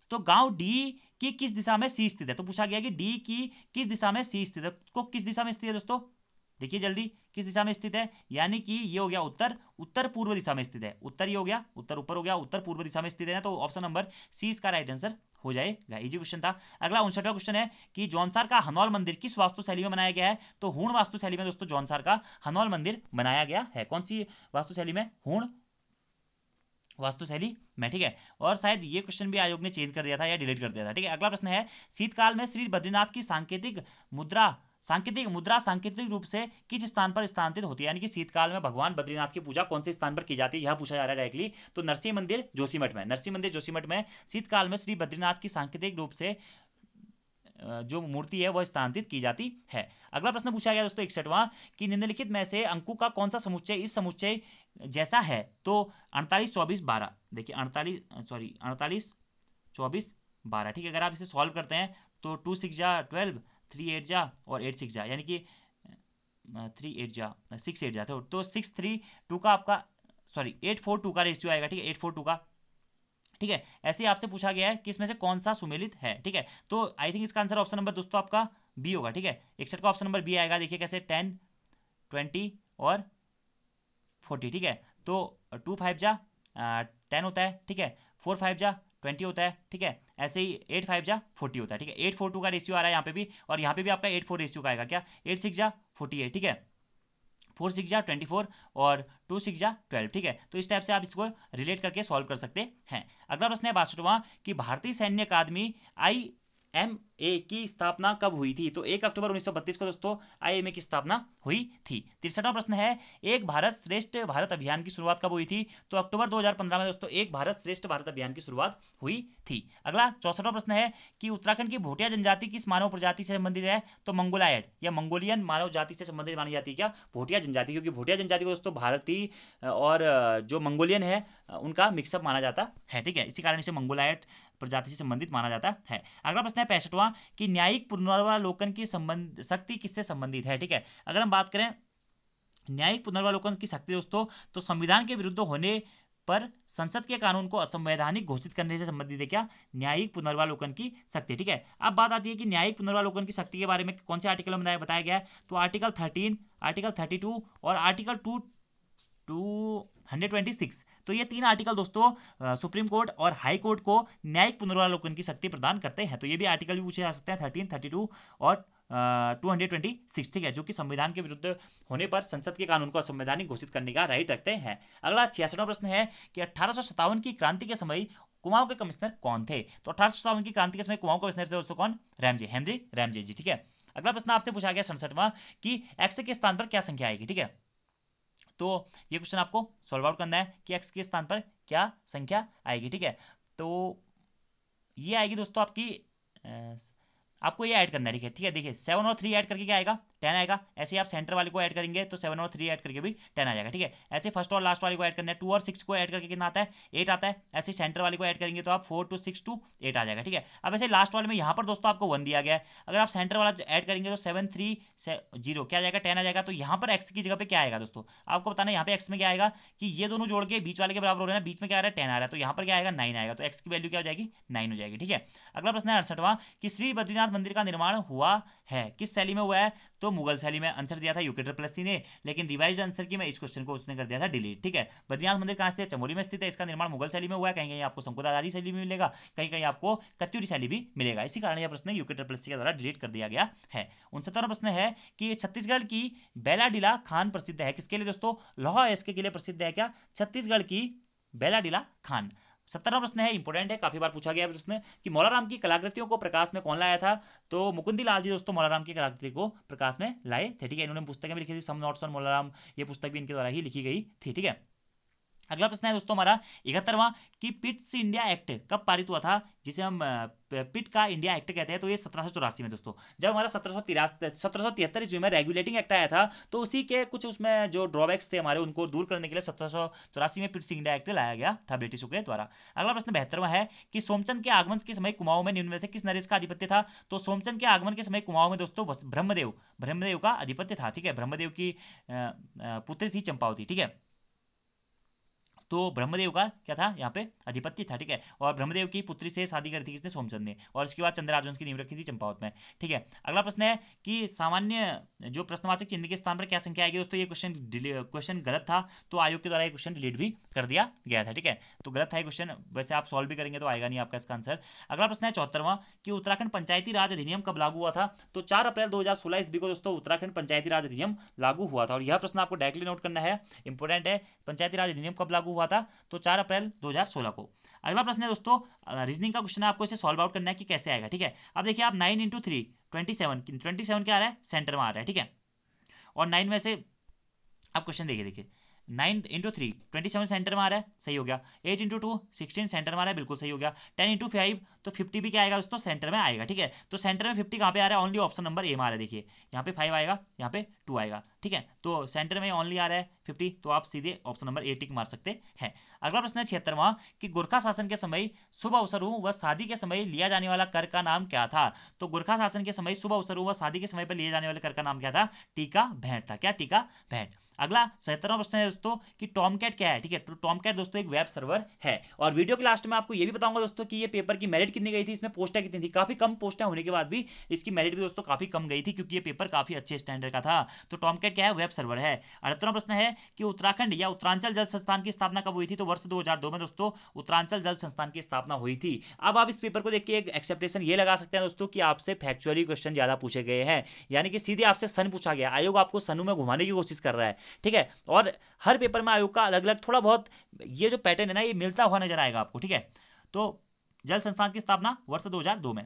तो गांव डी की किस दिशा में सी स्थित है तो पूछा गया कि डी की किस दिशा में सी स्थित है को तो किस दिशा में स्थित है दोस्तों देखिए जल्दी किस दिशा में स्थित है यानी कि ये हो गया उत्तर उत्तर पूर्व दिशा में स्थित है उत्तर ये हो गया उत्तर ऊपर हो गया उत्तर पूर्व दिशा में स्थित है तो ऑप्शन नंबर सी इसका राइट आंसर हो जाएगा इजी क्वेश्चन था अगला उनसठवा क्वेश्चन है कि जौनसार का हनौल मंदिर किस वास्तु शैली में बनाया गया है तो हूण वास्तु शैली में दोस्तों जौनसार का हनौल मंदिर बनाया गया है कौन सी वास्तु शैली में हूण वास्तुशैली में ठीक है और शायद ये क्वेश्चन भी आयोग ने चेंज कर दिया था या डिलीट कर दिया था ठीक है अगला प्रश्न है शीतकाल में श्री बद्रीनाथ की सांकेतिक मुद्रा सांकेतिक मुद्रा सांकेतिक रूप से किस स्थान पर स्थानांतरित होती है यानी कि शीतकाल में भगवान बद्रीनाथ की पूजा कौन से स्थान पर की जाती है यह पूछा जा रहा है डायरेक्टली तो नरसिंह मंदिर जोशीमठ में नरसिंह मंदिर जोशीमठ में शीतकाल में श्री बद्रीनाथ की सांकेतिक रूप से जो मूर्ति है वह स्थानांतरित की जाती है अगला प्रश्न पूछा गया दोस्तों इकसठवां कि निम्नलिखित में से अंकु का कौन सा समुच्चय इस समुच्चय जैसा है तो अड़तालीस चौबीस बारह देखिए अड़तालीस सॉरी अड़तालीस चौबीस बारह ठीक है अगर आप इसे सॉल्व करते हैं तो टू सिक्स जा ट्वेल्व थ्री एट जा और एट सिक्स जा यानी कि थ्री एट जा सिक्स एट जा तो, सिक्स थ्री टू का आपका सॉरी एट फोर टू का रेशियो आएगा ठीक है एट फोर टू का ठीक है ऐसे ही आपसे पूछा गया है कि इसमें से कौन सा सुमेलित है ठीक है तो आई थिंक इसका आंसर ऑप्शन नंबर दोस्तों आपका बी होगा ठीक है इकसठ का ऑप्शन नंबर बी आएगा देखिए कैसे टेन ट्वेंटी और फोर्टी ठीक है तो टू फाइव जा टेन होता है ठीक है फोर फाइव जा ट्वेंटी होता है ठीक है ऐसे ही एट फाइव जा फोर्टी होता है ठीक है एट फोर टू का रेशियो आ रहा है यहाँ पे भी और यहाँ पे भी आपका एट फोर रेशियो का आएगा क्या एट सिक्स जा फोर्टी एट ठीक है फोर सिक्स जा ट्वेंटी फोर और टू सिक्स जा ट्वेल्व ठीक है तो इस टाइप से आप इसको रिलेट करके सॉल्व कर सकते हैं अगला प्रश्न है बासठवा कि भारतीय सैन्य अकादमी आई एम ए की स्थापना कब हुई थी तो एक अक्टूबर 1932 को दोस्तों आई एम ए की स्थापना हुई थी तिरसठवा प्रश्न है एक भारत श्रेष्ठ भारत अभियान की शुरुआत कब हुई थी तो अक्टूबर 2015 में दोस्तों एक भारत श्रेष्ठ भारत अभियान की शुरुआत हुई थी अगला चौसठवा प्रश्न है कि उत्तराखंड की भोटिया जनजाति किस मानव प्रजाति से संबंधित है तो मंगोलायड या मंगोलियन मानव जाति से संबंधित मानी जाती है क्या भोटिया जनजाति क्योंकि भोटिया जनजाति को दोस्तों भारतीय और जो मंगोलियन है उनका मिक्सअप माना जाता है ठीक है इसी कारण इसे मंगोलायड प्रजाति से संबंधित माना जाता है अगला प्रश्न है पैंसठवां की न्यायिक पुनर्वालोकन की संबंध शक्ति किससे संबंधित है ठीक है अगर हम बात करें न्यायिक पुनर्वालोकन की शक्ति दोस्तों तो संविधान के विरुद्ध होने पर संसद के कानून को असंवैधानिक घोषित करने से संबंधित है क्या न्यायिक पुनर्वालोकन की शक्ति ठीक है अब बात आती है कि न्यायिक पुनर्वालोकन की शक्ति के बारे में कौन से आर्टिकल में बताया गया है तो article thirteen article thirty two और article two two hundred twenty six तो ये तीन आर्टिकल दोस्तों सुप्रीम कोर्ट और हाई कोर्ट को न्यायिक पुनर्वालोकन की शक्ति प्रदान करते हैं तो ये भी आर्टिकल भी पूछे जा सकते हैं थर्टीन थर्टी टू और टू हंड्रेड ट्वेंटी सिक्स ठीक है जो कि संविधान के विरुद्ध होने पर संसद के कानून को संवैधानिक घोषित करने का राइट रखते हैं अगला छियासठवा प्रश्न है कि अठारह की क्रांति के समय कुमाऊं के कमिश्नर कौन थे तो अठारह की क्रांति के समय कुमाऊं कमिश्नर थे दोस्तों कौन रैमजे हेनरी रैमजे जी ठीक है अगला प्रश्न आपसे पूछा गया सड़सठवा कि एक्स के स्थान पर क्या संख्या आएगी ठीक है तो ये क्वेश्चन आपको सॉल्व आउट करना है कि एक्स के स्थान पर क्या संख्या आएगी ठीक है तो ये आएगी दोस्तों आपकी आपको ये ऐड करना है ठीक है ठीक है देखिए सेवन और थ्री ऐड करके क्या आएगा टेन आएगा ऐसे ही आप सेंटर वाले को ऐड करेंगे तो सेवन और थ्री ऐड करके भी टेन आ जाएगा ठीक है ऐसे फर्स्ट और लास्ट वाले को ऐड करना है टू और सिक्स को ऐड करके कितना आता है एट आता है ऐसे सेंटर वाले को ऐड करेंगे तो आप four two six two eight आ जाएगा ठीक है अब ऐसे लास्ट वाले में यहाँ पर दोस्तों आपको वन दिया गया है अगर आप सेंटर वाला ऐड करेंगे तो सेवन थ्री जीरो क्या जाएगा टेन आ जाएगा तो यहाँ पर एक्स की जगह पर क्या आएगा दोस्तों आपको बताना यहाँ पे एक्स में क्या आएगा कि ये दोनों जोड़ के बीच वाले के बराबर हो रहे हैं बीच में क्या आ रहा है टेन आ रहा है तो यहाँ पर क्या आएगा नाइन आएगा तो एक्स की वैल्यू क्या हो जाएगी नाइन हो जाएगी ठीक है अगला प्रश्न है अड़सठवा कि श्री बद्रीनाथ मंदिर का निर्माण हुआ है किस शैली में हुआ है तो मुगल शैली में आंसर दिया था यूकेटर प्लसी ने लेकिन रिवाइज आंसर की मैं इस क्वेश्चन को उसने कर दिया था डिलीट ठीक है बद्रीनाथ मंदिर कहाँ स्थित चमोली में स्थित है इसका निर्माण मुगल शैली में हुआ है कहीं कहीं आपको संकुदाधारी शैली में मिलेगा कहीं कहीं आपको कत्यूरी शैली भी मिलेगा इसी कारण यह प्रश्न यूकेटर प्लसी के द्वारा डिलीट कर दिया गया है उनसठवां प्रश्न है कि छत्तीसगढ़ की बेलाडीला खान प्रसिद्ध है किसके लिए दोस्तों लोहा एसके के लिए प्रसिद्ध है क्या छत्तीसगढ़ की बेलाडीला खान सत्रह प्रश्न है इंपॉर्टेंट है काफी बार पूछा गया प्रश्न कि मौलाराम की कलाकृतियों को प्रकाश में कौन लाया था तो मुकुंदी लाल जी दोस्तों मौलाराम की कलाकृति को प्रकाश में लाए थे ठीक है इन्होंने पुस्तकें भी लिखी थी सम नॉट्स ऑन मौलाराम ये पुस्तक भी इनके द्वारा ही लिखी गई थी ठीक है अगला प्रश्न है दोस्तों हमारा इकहत्तरवां कि पिट्स इंडिया एक्ट कब पारित हुआ था जिसे हम पिट का इंडिया एक्ट कहते हैं तो ये सत्रह में दोस्तों जब हमारा सत्रह सौ तिरासी सत्रह ईस्वी में रेगुलेटिंग एक्ट आया था तो उसी के कुछ उसमें जो ड्रॉबैक्स थे हमारे उनको दूर करने के लिए सत्रह में पिट्स इंडिया एक्ट लाया गया था ब्रिटिशों के द्वारा अगला प्रश्न बेहतरवा है कि सोमचंद के आगमन के समय कुमाऊं में निम्न में से किस नरेश का आधिपत्य था तो सोमचंद के आगमन के समय कुमाऊं में दोस्तों ब्रह्मदेव ब्रह्मदेव का आधिपत्य था ठीक है ब्रह्मदेव की पुत्री थी चंपावती ठीक है तो ब्रह्मदेव का क्या था यहाँ पे अधिपति था ठीक है और ब्रह्मदेव की पुत्री से शादी करी थी किसने सोमचंद ने और उसके बाद चंद्रराजवंश की नींव रखी थी चंपावत में ठीक है अगला प्रश्न है कि सामान्य जो प्रश्नवाचक चिन्ह के स्थान पर क्या संख्या आएगी दोस्तों ये क्वेश्चन क्वेश्चन गलत था तो आयोग के द्वारा ये क्वेश्चन डिलीट भी कर दिया गया था ठीक है तो गलत था ये क्वेश्चन वैसे आप सॉल्व भी करेंगे तो आएगा नहीं आपका इसका आंसर अगला प्रश्न है चौहत्तरवा कि उत्तराखंड पंचायती राज अधिनियम कब लागू हुआ था तो चार अप्रैल दो हजार ईस्वी को दोस्तों उत्तराखंड पंचायती राज अधिनियम लागू हुआ था और यह प्रश्न आपको डायरेक्टली नोट करना है इंपॉर्टेंट है पंचायती राज अधिनियम कब लागू हुआ था तो चार अप्रैल दो को अगला प्रश्न है दोस्तों रीजनिंग का क्वेश्चन आपको इसे सॉल्व आउट करना है कि कैसे आएगा ठीक है अब देखिए आप nine into three twenty seven twenty seven क्या आ रहा है सेंटर में आ रहा है ठीक है और नाइन में से आप क्वेश्चन देखिए देखिए nine into three twenty seven centre में आ रहा है सही हो गया eight into two sixteen centre मारा है बिल्कुल सही हो गया टेन इंटू फाइव तो फिफ्टी भी क्या आएगा दोस्तों सेंटर में आएगा ठीक है तो सेंटर में फिफ्टी कहाँ पे आ रहा है ओनली ऑप्शन नंबर ए मारा है देखिए यहाँ पे फाइव आएगा यहाँ पे टू आएगा ठीक है तो सेंटर में ओनली आ रहा है फिफ्टी तो आप सीधे ऑप्शन नंबर ए टिक मार सकते हैं अगला प्रश्न है छिहत्तरवा कि गोरखा शासन के समय शुभ अवसरों व शादी के समय लिया जाने वाला कर का नाम क्या था तो गोरखा शासन के समय शुभ अवसरों व शादी के समय पर लिए जाने वाले कर का नाम क्या था टीका भेंट था क्या टीका भेंट अगला सत्तरवा प्रश्न है दोस्तों कि टॉमकैट क्या है ठीक है तो टॉमकैट दोस्तों एक वेब सर्वर है और वीडियो के लास्ट में आपको ये भी बताऊंगा दोस्तों कि ये पेपर की मेरिट कितनी गई थी इसमें पोस्टें कितनी थी काफी कम पोस्टें होने के बाद भी इसकी मेरिट भी दोस्तों काफी कम गई थी क्योंकि ये पेपर काफी अच्छे स्टैंडर्ड का था तो टॉमकैट क्या है वेब सर्वर है अड़हत्तरवा प्रश्न है कि उत्तराखंड या उत्तरांचल जल संस्थान की स्थापना कब हुई थी तो वर्ष दो में दोस्तों उत्तरांचल जल संस्थान की स्थापना हुई थी अब आप इस पेपर को देख के एक एक्सेप्टेशन ये लगा सकते हैं दोस्तों कि आपसे फैक्चुअली क्वेश्चन ज्यादा पूछे गए हैं यानी कि सीधे आपसे सन पूछा गया आयोग आपको सनू में घुमाने की कोशिश कर रहा है ठीक है और हर पेपर में आयोग का अलग अलग थोड़ा बहुत ये जो पैटर्न है ना ये मिलता हुआ नजर आएगा आपको ठीक है तो जल संस्थान की स्थापना वर्ष दो में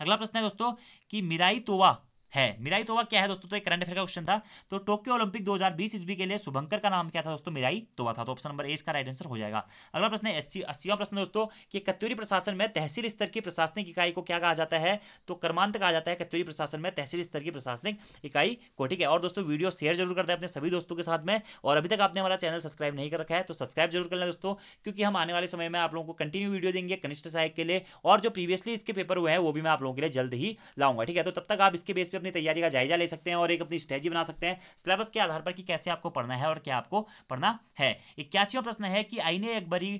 अगला प्रश्न है दोस्तों कि मिराई तोवा है मिराई तोवा क्या है दोस्तों तो एक करंट अफेयर का क्वेश्चन था तो टोक्यो ओलंपिक 2020 ईस्वी के लिए शुभंकर का नाम क्या था दोस्तों मिराई तोवा था तो ऑप्शन नंबर ए इसका राइट आंसर हो जाएगा अगला प्रश्न है अस्सीवा प्रश्न दोस्तों कि कत्यूरी प्रशासन में तहसील स्तर की प्रशासनिक इकाई को क्या कहा जाता है तो कर्मांत कहा जाता है कत्यूरी प्रशासन में तहसील स्तर की प्रशासनिक इकाई को ठीक है और दोस्तों वीडियो शेयर जरूर करते हैं अपने सभी दोस्तों के साथ में और अभी तक आपने हमारा चैनल सब्सक्राइब नहीं कर रखा है तो सब्सक्राइब जरूर कर लें दोस्तों क्योंकि हम आने वाले समय में आप लोगों को कंटिन्यू वीडियो देंगे कनिष्ठ सहायक के लिए और जो प्रीवियसली इसके पेपर हुए हैं वो भी मैं आप लोगों के लिए जल्द ही लाऊंगा ठीक है तो तब तक आप इसके बेस पर अपनी तैयारी का जायजा ले सकते हैं और एक अपनी स्ट्रेटी बना सकते हैं सिलेबस के आधार पर कि कैसे आपको पढ़ना है और क्या आपको पढ़ना है इक्यासीवा प्रश्न है कि आईने अकबरी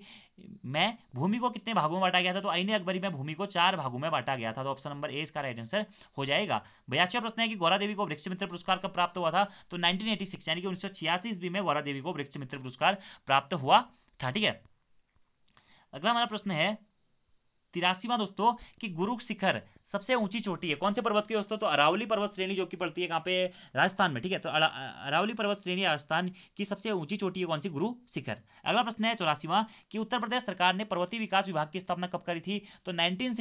में भूमि को कितने भागों में बांटा गया था तो आईने अकबरी में भूमि को चार भागों में बांटा गया था तो ऑप्शन नंबर ए इसका राइट आंसर हो जाएगा बयासीवा प्रश्न है कि गौरा देवी को वृक्ष मित्र पुरस्कार कब प्राप्त हुआ था तो नाइनटीन यानी कि उन्नीस ईस्वी में गौरा देवी को वृक्ष मित्र पुरस्कार प्राप्त हुआ था ठीक है अगला हमारा प्रश्न है तिरासीवा दोस्तों कि गुरु शिखर सबसे ऊंची चोटी है कौन से पर्वत की दोस्तों तो अरावली पर्वत श्रेणी जो कि पड़ती है कहाँ पे राजस्थान में ठीक है तो अरावली पर्वत श्रेणी राजस्थान की सबसे ऊंची चोटी है कौन सी गुरु शिखर अगला प्रश्न है चौरासीवा कि उत्तर प्रदेश सरकार ने पर्वतीय विकास विभाग की स्थापना कब करी थी तो नाइनटीन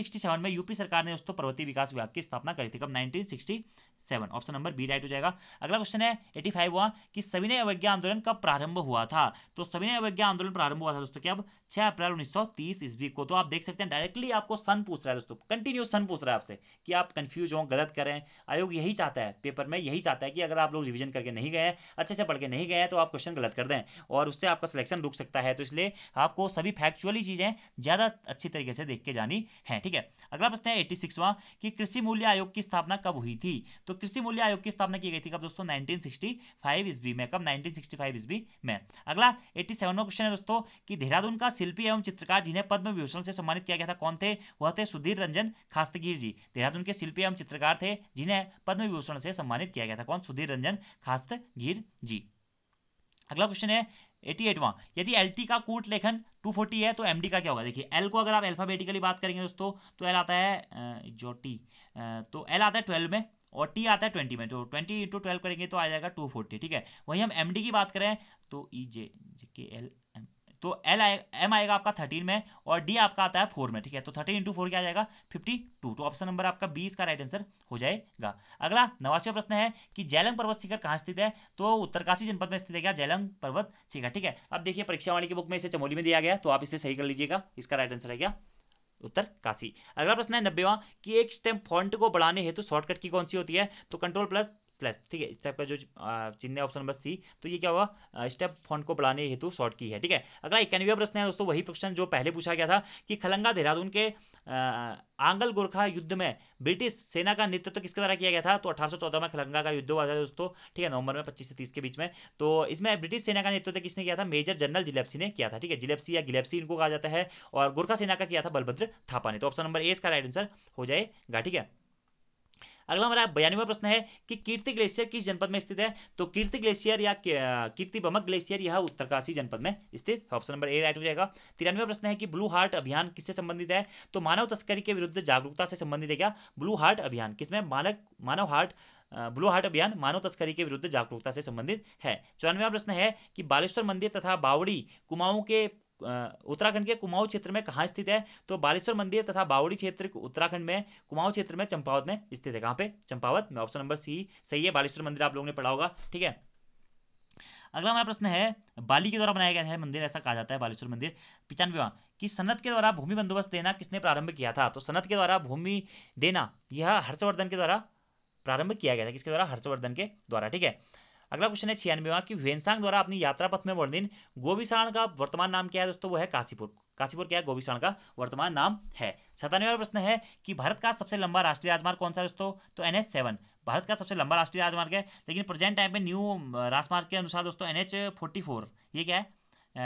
में यूपी सरकार ने दोस्तों पर्वतीय विकास विभाग की स्थापना करी थी कब seven option number B right हो जाएगा अगला क्वेश्चन है एटी फाइव हुआ कि सविनय अवज्ञा आंदोलन कब प्रारंभ हुआ था तो सविनय अवज्ञा आंदोलन प्रारंभ हुआ था दोस्तों क्या अब छह अप्रैल उन्नीस सौ ईस्वी को तो आप देख सकते हैं डायरेक्टली आपको सन पूछ रहा है दोस्तों कंटिन्यू सन पूछ रहा है हिसाब से कि आप कन्फ्यूज हों गलत करें आयोग यही चाहता है पेपर में यही चाहता है कि अगर आप लोग रिविजन करके नहीं गए अच्छे से पढ़ के नहीं गए तो आप क्वेश्चन गलत कर दें और उससे आपका सिलेक्शन रुक सकता है तो इसलिए आपको सभी फैक्चुअली चीज़ें ज़्यादा अच्छी तरीके से देख के जानी है ठीक है अगला प्रश्न है एट्टी सिक्सवां कि कृषि मूल्य आयोग की स्थापना कब हुई थी तो कृषि मूल्य आयोग की स्थापना की गई थी कब दोस्तों नाइनटीन सिक्सटी फाइव ईस्वी में कब नाइनटीन सिक्सटी फाइव ईस्वी में अगला एट्टी सेवनवा क्वेश्चन है दोस्तों कि देहरादून का शिल्पी एवं चित्रकार जिन्हें पद्म विभूषण से सम्मानित किया गया था कौन थे वह थे सुधीर रंजन खास्तगीर जी थी देहरादून के शिल्पी एवं चित्रकार थे जिन्हें पद्म विभूषण से सम्मानित किया गया था कौन सुधीर रंजन खास्त गिर जी अगला क्वेश्चन है एटी एटवा यदि एल का कूट लेखन 240 है तो एम का क्या होगा देखिए एल को अगर आप एल्फाबेटिकली बात करेंगे दोस्तों तो एल आता है जो टी तो एल आता है ट्वेल्व में और टी आता है ट्वेंटी में तो ट्वेंटी इंटू ट्वेल्व करेंगे तो आ जाएगा टू फोर्टी ठीक है वहीं हम एम की बात करें तो ई जे जे के एल तो एल आए एम आएगा आपका थर्टीन में और डी आपका आता है फोर में ठीक है तो थर्टीन इंटू फोर क्या आ जाएगा फिफ्टी टू तो ऑप्शन नंबर आपका बीस का राइट आंसर हो जाएगा अगला नवासीवा प्रश्न है कि जैलंग पर्वत शिखर कहाँ स्थित है तो उत्तरकाशी जनपद में स्थित है क्या जैलंग पर्वत शिखर ठीक है अब देखिए परीक्षा वाणी की बुक में इसे चमोली में दिया गया तो आप इसे सही कर लीजिएगा इसका राइट आंसर है क्या उत्तर काशी अगला प्रश्न है नब्बेवा कि एक स्टेम फॉन्ट को बढ़ाने हेतु तो शॉर्टकट की कौन सी होती है तो कंट्रोल प्लस स्लैश ठीक है स्टेप का जो चिन्ह है ऑप्शन नंबर सी तो ये क्या हुआ स्टेप फॉन्ट को बढ़ाने हेतु शॉर्ट की है ठीक है अगला इक्यानवे प्रश्न है दोस्तों वही प्रश्न जो पहले पूछा गया था कि खलंगा देहरादून के आंगल गोरखा युद्ध में ब्रिटिश सेना का नेतृत्व तो किसके द्वारा किया गया था तो 1814 में खलंगा का युद्ध हुआ था दोस्तों ठीक है नवंबर में 25 से 30 के बीच में तो इसमें ब्रिटिश सेना का नेतृत्व तो किसने किया था मेजर जनरल जिलेप्सी ने किया था ठीक है जिलेप्सी या गिलेप्सी इनको कहा जाता है और गोरखा सेना का किया था बलभद्र थापा ने तो ऑप्शन नंबर ए इसका राइट आंसर हो जाएगा ठीक है अगला हमारा बयानवा प्रश्न है कि कीर्ति ग्लेशियर किस जनपद में स्थित है तो कीर्ति ग्लेशियर या कीर्ति बमक ग्लेशियर यह उत्तरकाशी जनपद में स्थित ऑप्शन नंबर ए राइट हो जाएगा तिरानवे प्रश्न है कि ब्लू हार्ट अभियान किससे संबंधित है तो मानव तस्करी के विरुद्ध जागरूकता से संबंधित है क्या ब्लू हार्ट अभियान किसमें मानक मानव हार्ट ब्लू हार्ट अभियान मानव तस्करी के विरुद्ध जागरूकता से संबंधित है चौरानवे प्रश्न है कि बालेश्वर मंदिर तथा बावड़ी कुमाऊं के उत्तराखंड के कुमाऊं क्षेत्र में कहाँ स्थित है तो बालेश्वर मंदिर तथा बावड़ी क्षेत्र उत्तराखंड में कुमाऊं क्षेत्र में चंपावत में स्थित है कहाँ पे चंपावत में ऑप्शन नंबर सी सही है बालेश्वर मंदिर आप लोगों ने पढ़ा होगा ठीक है अगला हमारा प्रश्न है बाली के द्वारा बनाया गया है मंदिर ऐसा कहा जाता है बालेश्वर मंदिर पिचानवेवा कि सनत के द्वारा भूमि बंदोबस्त देना किसने प्रारंभ किया था तो सनत के द्वारा भूमि देना यह हर्षवर्धन के द्वारा प्रारंभ किया गया था किसके द्वारा हर्षवर्धन के द्वारा ठीक है अगला क्वेश्चन है छियानवेवा की वेनसांग द्वारा अपनी यात्रा पथ में वर्णित गोविसाण का वर्तमान नाम क्या है दोस्तों वो है काशीपुर काशीपुर क्या है गोभीषाण का वर्तमान नाम है वाला प्रश्न है कि भारत का सबसे लंबा राष्ट्रीय राजमार्ग कौन सा दोस्तों तो एन सेवन भारत का सबसे लंबा राष्ट्रीय राजमार्ग है लेकिन प्रेजेंट टाइम में न्यू राजमार्ग के अनुसार दोस्तों एन फोर्टी फोर ये क्या है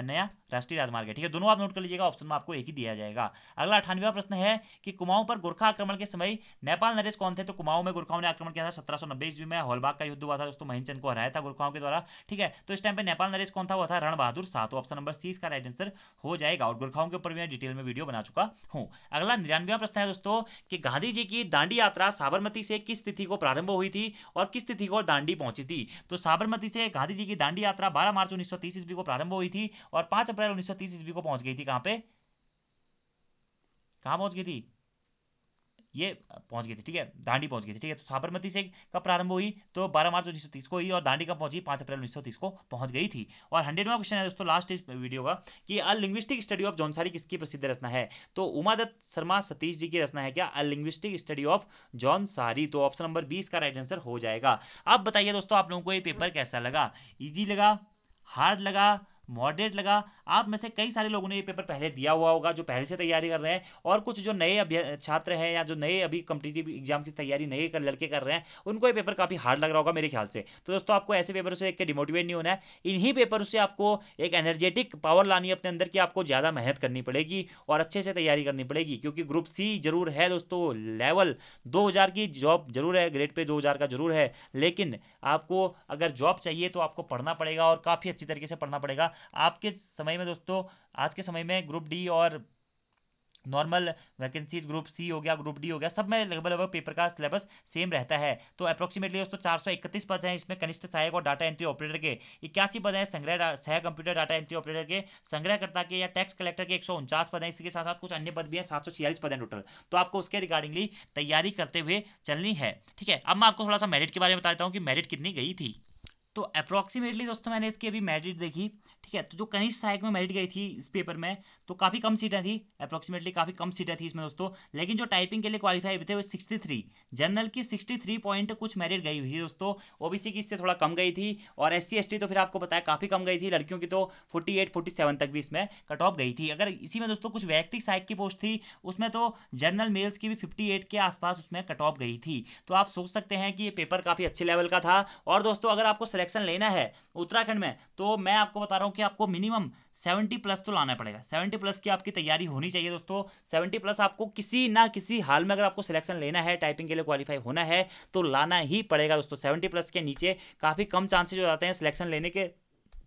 नया राष्ट्रीय राजमार्ग है ठीक है दोनों आप नोट कर लीजिएगा ऑप्शन में आपको एक ही दिया जाएगा अगला अठानवे प्रश्न है कि कुमाऊं पर गोरखा आक्रमण के समय नेपाल नरेश कौन थे तो कुमाऊं में गोरखाओं ने आक्रमण किया था सत्रह सौ नब्बे ईस्वी में होलबाग का युद्ध हुआ था दोस्तों महेंचंद को हराया था गोरखाओं के द्वारा ठीक है तो इस टाइम पर नेपाल नरेश कौन था वो था रण बहादुर शाह तो ऑप्शन नंबर सी इसका राइट आंसर हो जाएगा और गोरखाओं के ऊपर मैं डिटेल में वीडियो बना चुका हूँ अगला निन्यानवे प्रश्न है दोस्तों की गांधी जी की दांडी यात्रा साबरमती से किस तिथि को प्रारंभ हुई थी और किस तिथि को दांडी पहुंची थी तो साबरमती से गांधी जी की दांडी यात्रा बारह मार्च उन्नीस ईस्वी को प्रारंभ हुई थी और पांच अप्रैल उन्नीस सौ ईस्वी को पहुंच गई थी कहां पे कहां पहुंच गई थी ये पहुंच गई थी ठीक है दांडी पहुंच गई थी ठीक है तो साबरमती से कब प्रारंभ हुई तो 12 मार्च उन्नीस सौ को हुई और दांडी कब पहुंची 5 अप्रैल उन्नीस को पहुंच गई थी और हंड्रेडवा क्वेश्चन है दोस्तों लास्ट इस वीडियो का कि a linguistic study of Jaunsari किसकी प्रसिद्ध रचना है तो उमादत्त शर्मा सतीश जी की रचना है क्या a linguistic linguistic study of Jaunsari तो ऑप्शन नंबर बीस का राइट आंसर हो जाएगा अब बताइए दोस्तों आप लोगों को ये पेपर कैसा लगा ईजी लगा हार्ड लगा मॉडरेट लगा आप में से कई सारे लोगों ने ये पेपर पहले दिया हुआ होगा जो पहले से तैयारी कर रहे हैं और कुछ जो नए छात्र हैं या जो नए अभी कम्पिटेटिव एग्जाम की तैयारी नए कर, लड़के कर रहे हैं उनको ये पेपर काफ़ी हार्ड लग रहा होगा मेरे ख्याल से तो दोस्तों आपको ऐसे पेपरों से एक डिमोटिवेट नहीं होना है इन्हीं पेपरों से आपको एक एनर्जेटिक पावर लानी है अपने अंदर की आपको ज़्यादा मेहनत करनी पड़ेगी और अच्छे से तैयारी करनी पड़ेगी क्योंकि ग्रुप सी जरूर है दोस्तों लेवल दो की जॉब जरूर है ग्रेड पे दो का जरूर है लेकिन आपको अगर जॉब चाहिए तो आपको पढ़ना पड़ेगा और काफ़ी अच्छी तरीके से पढ़ना पड़ेगा आपके समय में दोस्तों आज के समय में ग्रुप डी और नॉर्मल वैकेंसीज ग्रुप सी हो गया ग्रुप डी हो गया सब में लगभग लगभग पेपर का सिलेबस सेम रहता है तो अप्रोक्सीमेटली दोस्तों चार सौ इकतीस पद हैं इसमें कनिष्ठ सहायक और डाटा एंट्री ऑपरेटर के इक्यासी पद हैं संग्रह सहायक कंप्यूटर डाटा एंट्री ऑपरेटर के संग्रहकर्ता के या टैक्स कलेक्टर के एक सौ उनचास पद हैं इसके साथ साथ कुछ अन्य पद भी हैं सात सौ छियालीस पद हैं टोटल तो आपको उसके रिगार्डिंगली तैयारी करते हुए चलनी है ठीक है अब मैं आपको थोड़ा सा मेरिट के बारे में बता देता हूँ कि मेरिट कितनी गई थी तो अप्रॉक्सीमेटली दोस्तों मैंने इसकी अभी मेरिट देखी ठीक है तो जो कनिष्ठ सहायक में मेरिट गई थी इस पेपर में तो काफ़ी कम सीटें थी अप्रोक्सीमेटली काफ़ी कम सीटें थी इसमें दोस्तों लेकिन जो टाइपिंग के लिए क्वालिफाई हुए थे वो सिक्सटी थ्री जनरल की सिक्सटी थ्री पॉइंट कुछ मेरिट गई हुई थी दोस्तों ओबीसी की इससे थोड़ा कम गई थी और एस सी तो फिर आपको बताया काफ़ी कम गई थी लड़कियों की तो फोर्टी एट फोर्टी सेवन तक भी इसमें कट ऑफ गई थी अगर इसी में दोस्तों कुछ व्यक्तिक सहायक की पोस्ट थी उसमें तो जनरल मेल्स की भी फिफ्टी एट के आसपास उसमें कट ऑफ गई थी तो आप सोच सकते हैं कि ये पेपर काफ़ी अच्छे लेवल का था और दोस्तों अगर आपको सिलेक्शन लेना है उत्तराखंड में तो मैं आपको बता रहा हूँ कि आपको मिनिमम सेवेंटी प्लस तो लाना पड़ेगा सेवेंटी प्लस की आपकी तैयारी होनी चाहिए दोस्तों सेवेंटी प्लस आपको किसी ना किसी हाल में अगर आपको सिलेक्शन लेना है टाइपिंग के लिए क्वालिफाई होना है तो लाना ही पड़ेगा दोस्तों सेवेंटी प्लस के नीचे काफ़ी कम चांसेज हो जाते हैं सिलेक्शन लेने के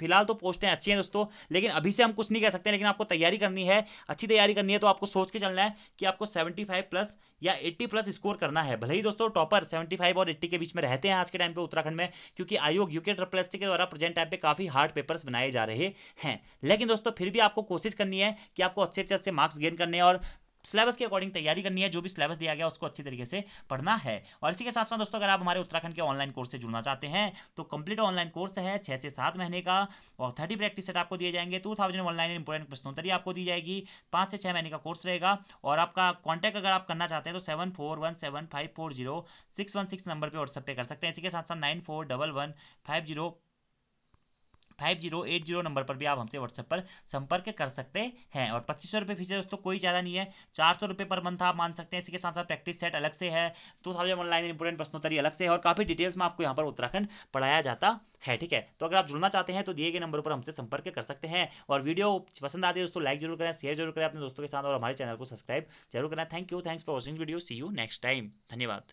फिलहाल तो पोस्टें अच्छी हैं दोस्तों लेकिन अभी से हम कुछ नहीं कह सकते लेकिन आपको तैयारी करनी है अच्छी तैयारी करनी है तो आपको सोच के चलना है कि आपको 75 प्लस या 80 प्लस स्कोर करना है भले ही दोस्तों टॉपर 75 और 80 के बीच में रहते हैं आज के टाइम पे उत्तराखंड में क्योंकि आयोग यूके ट्रिपल के द्वारा प्रेजेंट टाइम पर काफ़ी हार्ड पेपर्स बनाए जा रहे हैं लेकिन दोस्तों फिर भी आपको कोशिश करनी है कि आपको अच्छे अच्छे अच्छे मार्क्स गेन करने और सिलेबस के अकॉर्डिंग तैयारी करनी है जो भी सिलेबस दिया गया उसको अच्छी तरीके से पढ़ना है और इसी के साथ साथ दोस्तों अगर आप हमारे उत्तराखंड के ऑनलाइन कोर्स से जुड़ना चाहते हैं तो कंप्लीट ऑनलाइन कोर्स है छः से सात महीने का और थर्टी प्रैक्टिस सेट आपको दिए जाएंगे टू थाउजेंड ऑनलाइन इंपॉर्टेंट प्रश्नोत्तरी आपको दी जाएगी पाँच से छः महीने का कोर्स रहेगा और आपका कॉन्टैक्ट अगर आप करना चाहते हैं तो seven four one seven five four zero six one six number पर व्हाट्सएप पे कर सकते हैं इसी के साथ साथ nine four double one five zero five zero eight zero number पर भी आप हमसे व्हाट्सएप पर संपर्क कर सकते हैं और पच्चीस सौ रुपये फीस है दोस्तों कोई ज़्यादा नहीं है चार सौ रुपये पर मंथ आप मान सकते हैं इसके साथ साथ प्रैक्टिस सेट अलग से है टू थाउजेंड ऑनलाइन इंपोर्टेंट प्रश्नोत्तरी अलग से है और काफ़ी डिटेल्स में आपको यहाँ पर उत्तराखंड पढ़ाया जाता है ठीक है तो अगर आप जुड़ना चाहते हैं तो दिए गए नंबर पर हमसे संपर्क कर सकते हैं और वीडियो पसंद आती है दोस्तों लाइक जरूर करें शेयर जरूर करें अपने दोस्तों के साथ और हमारे चैनल को सब्सक्राइब जरूर करें thank you thanks for watching video see you next time धन्यवाद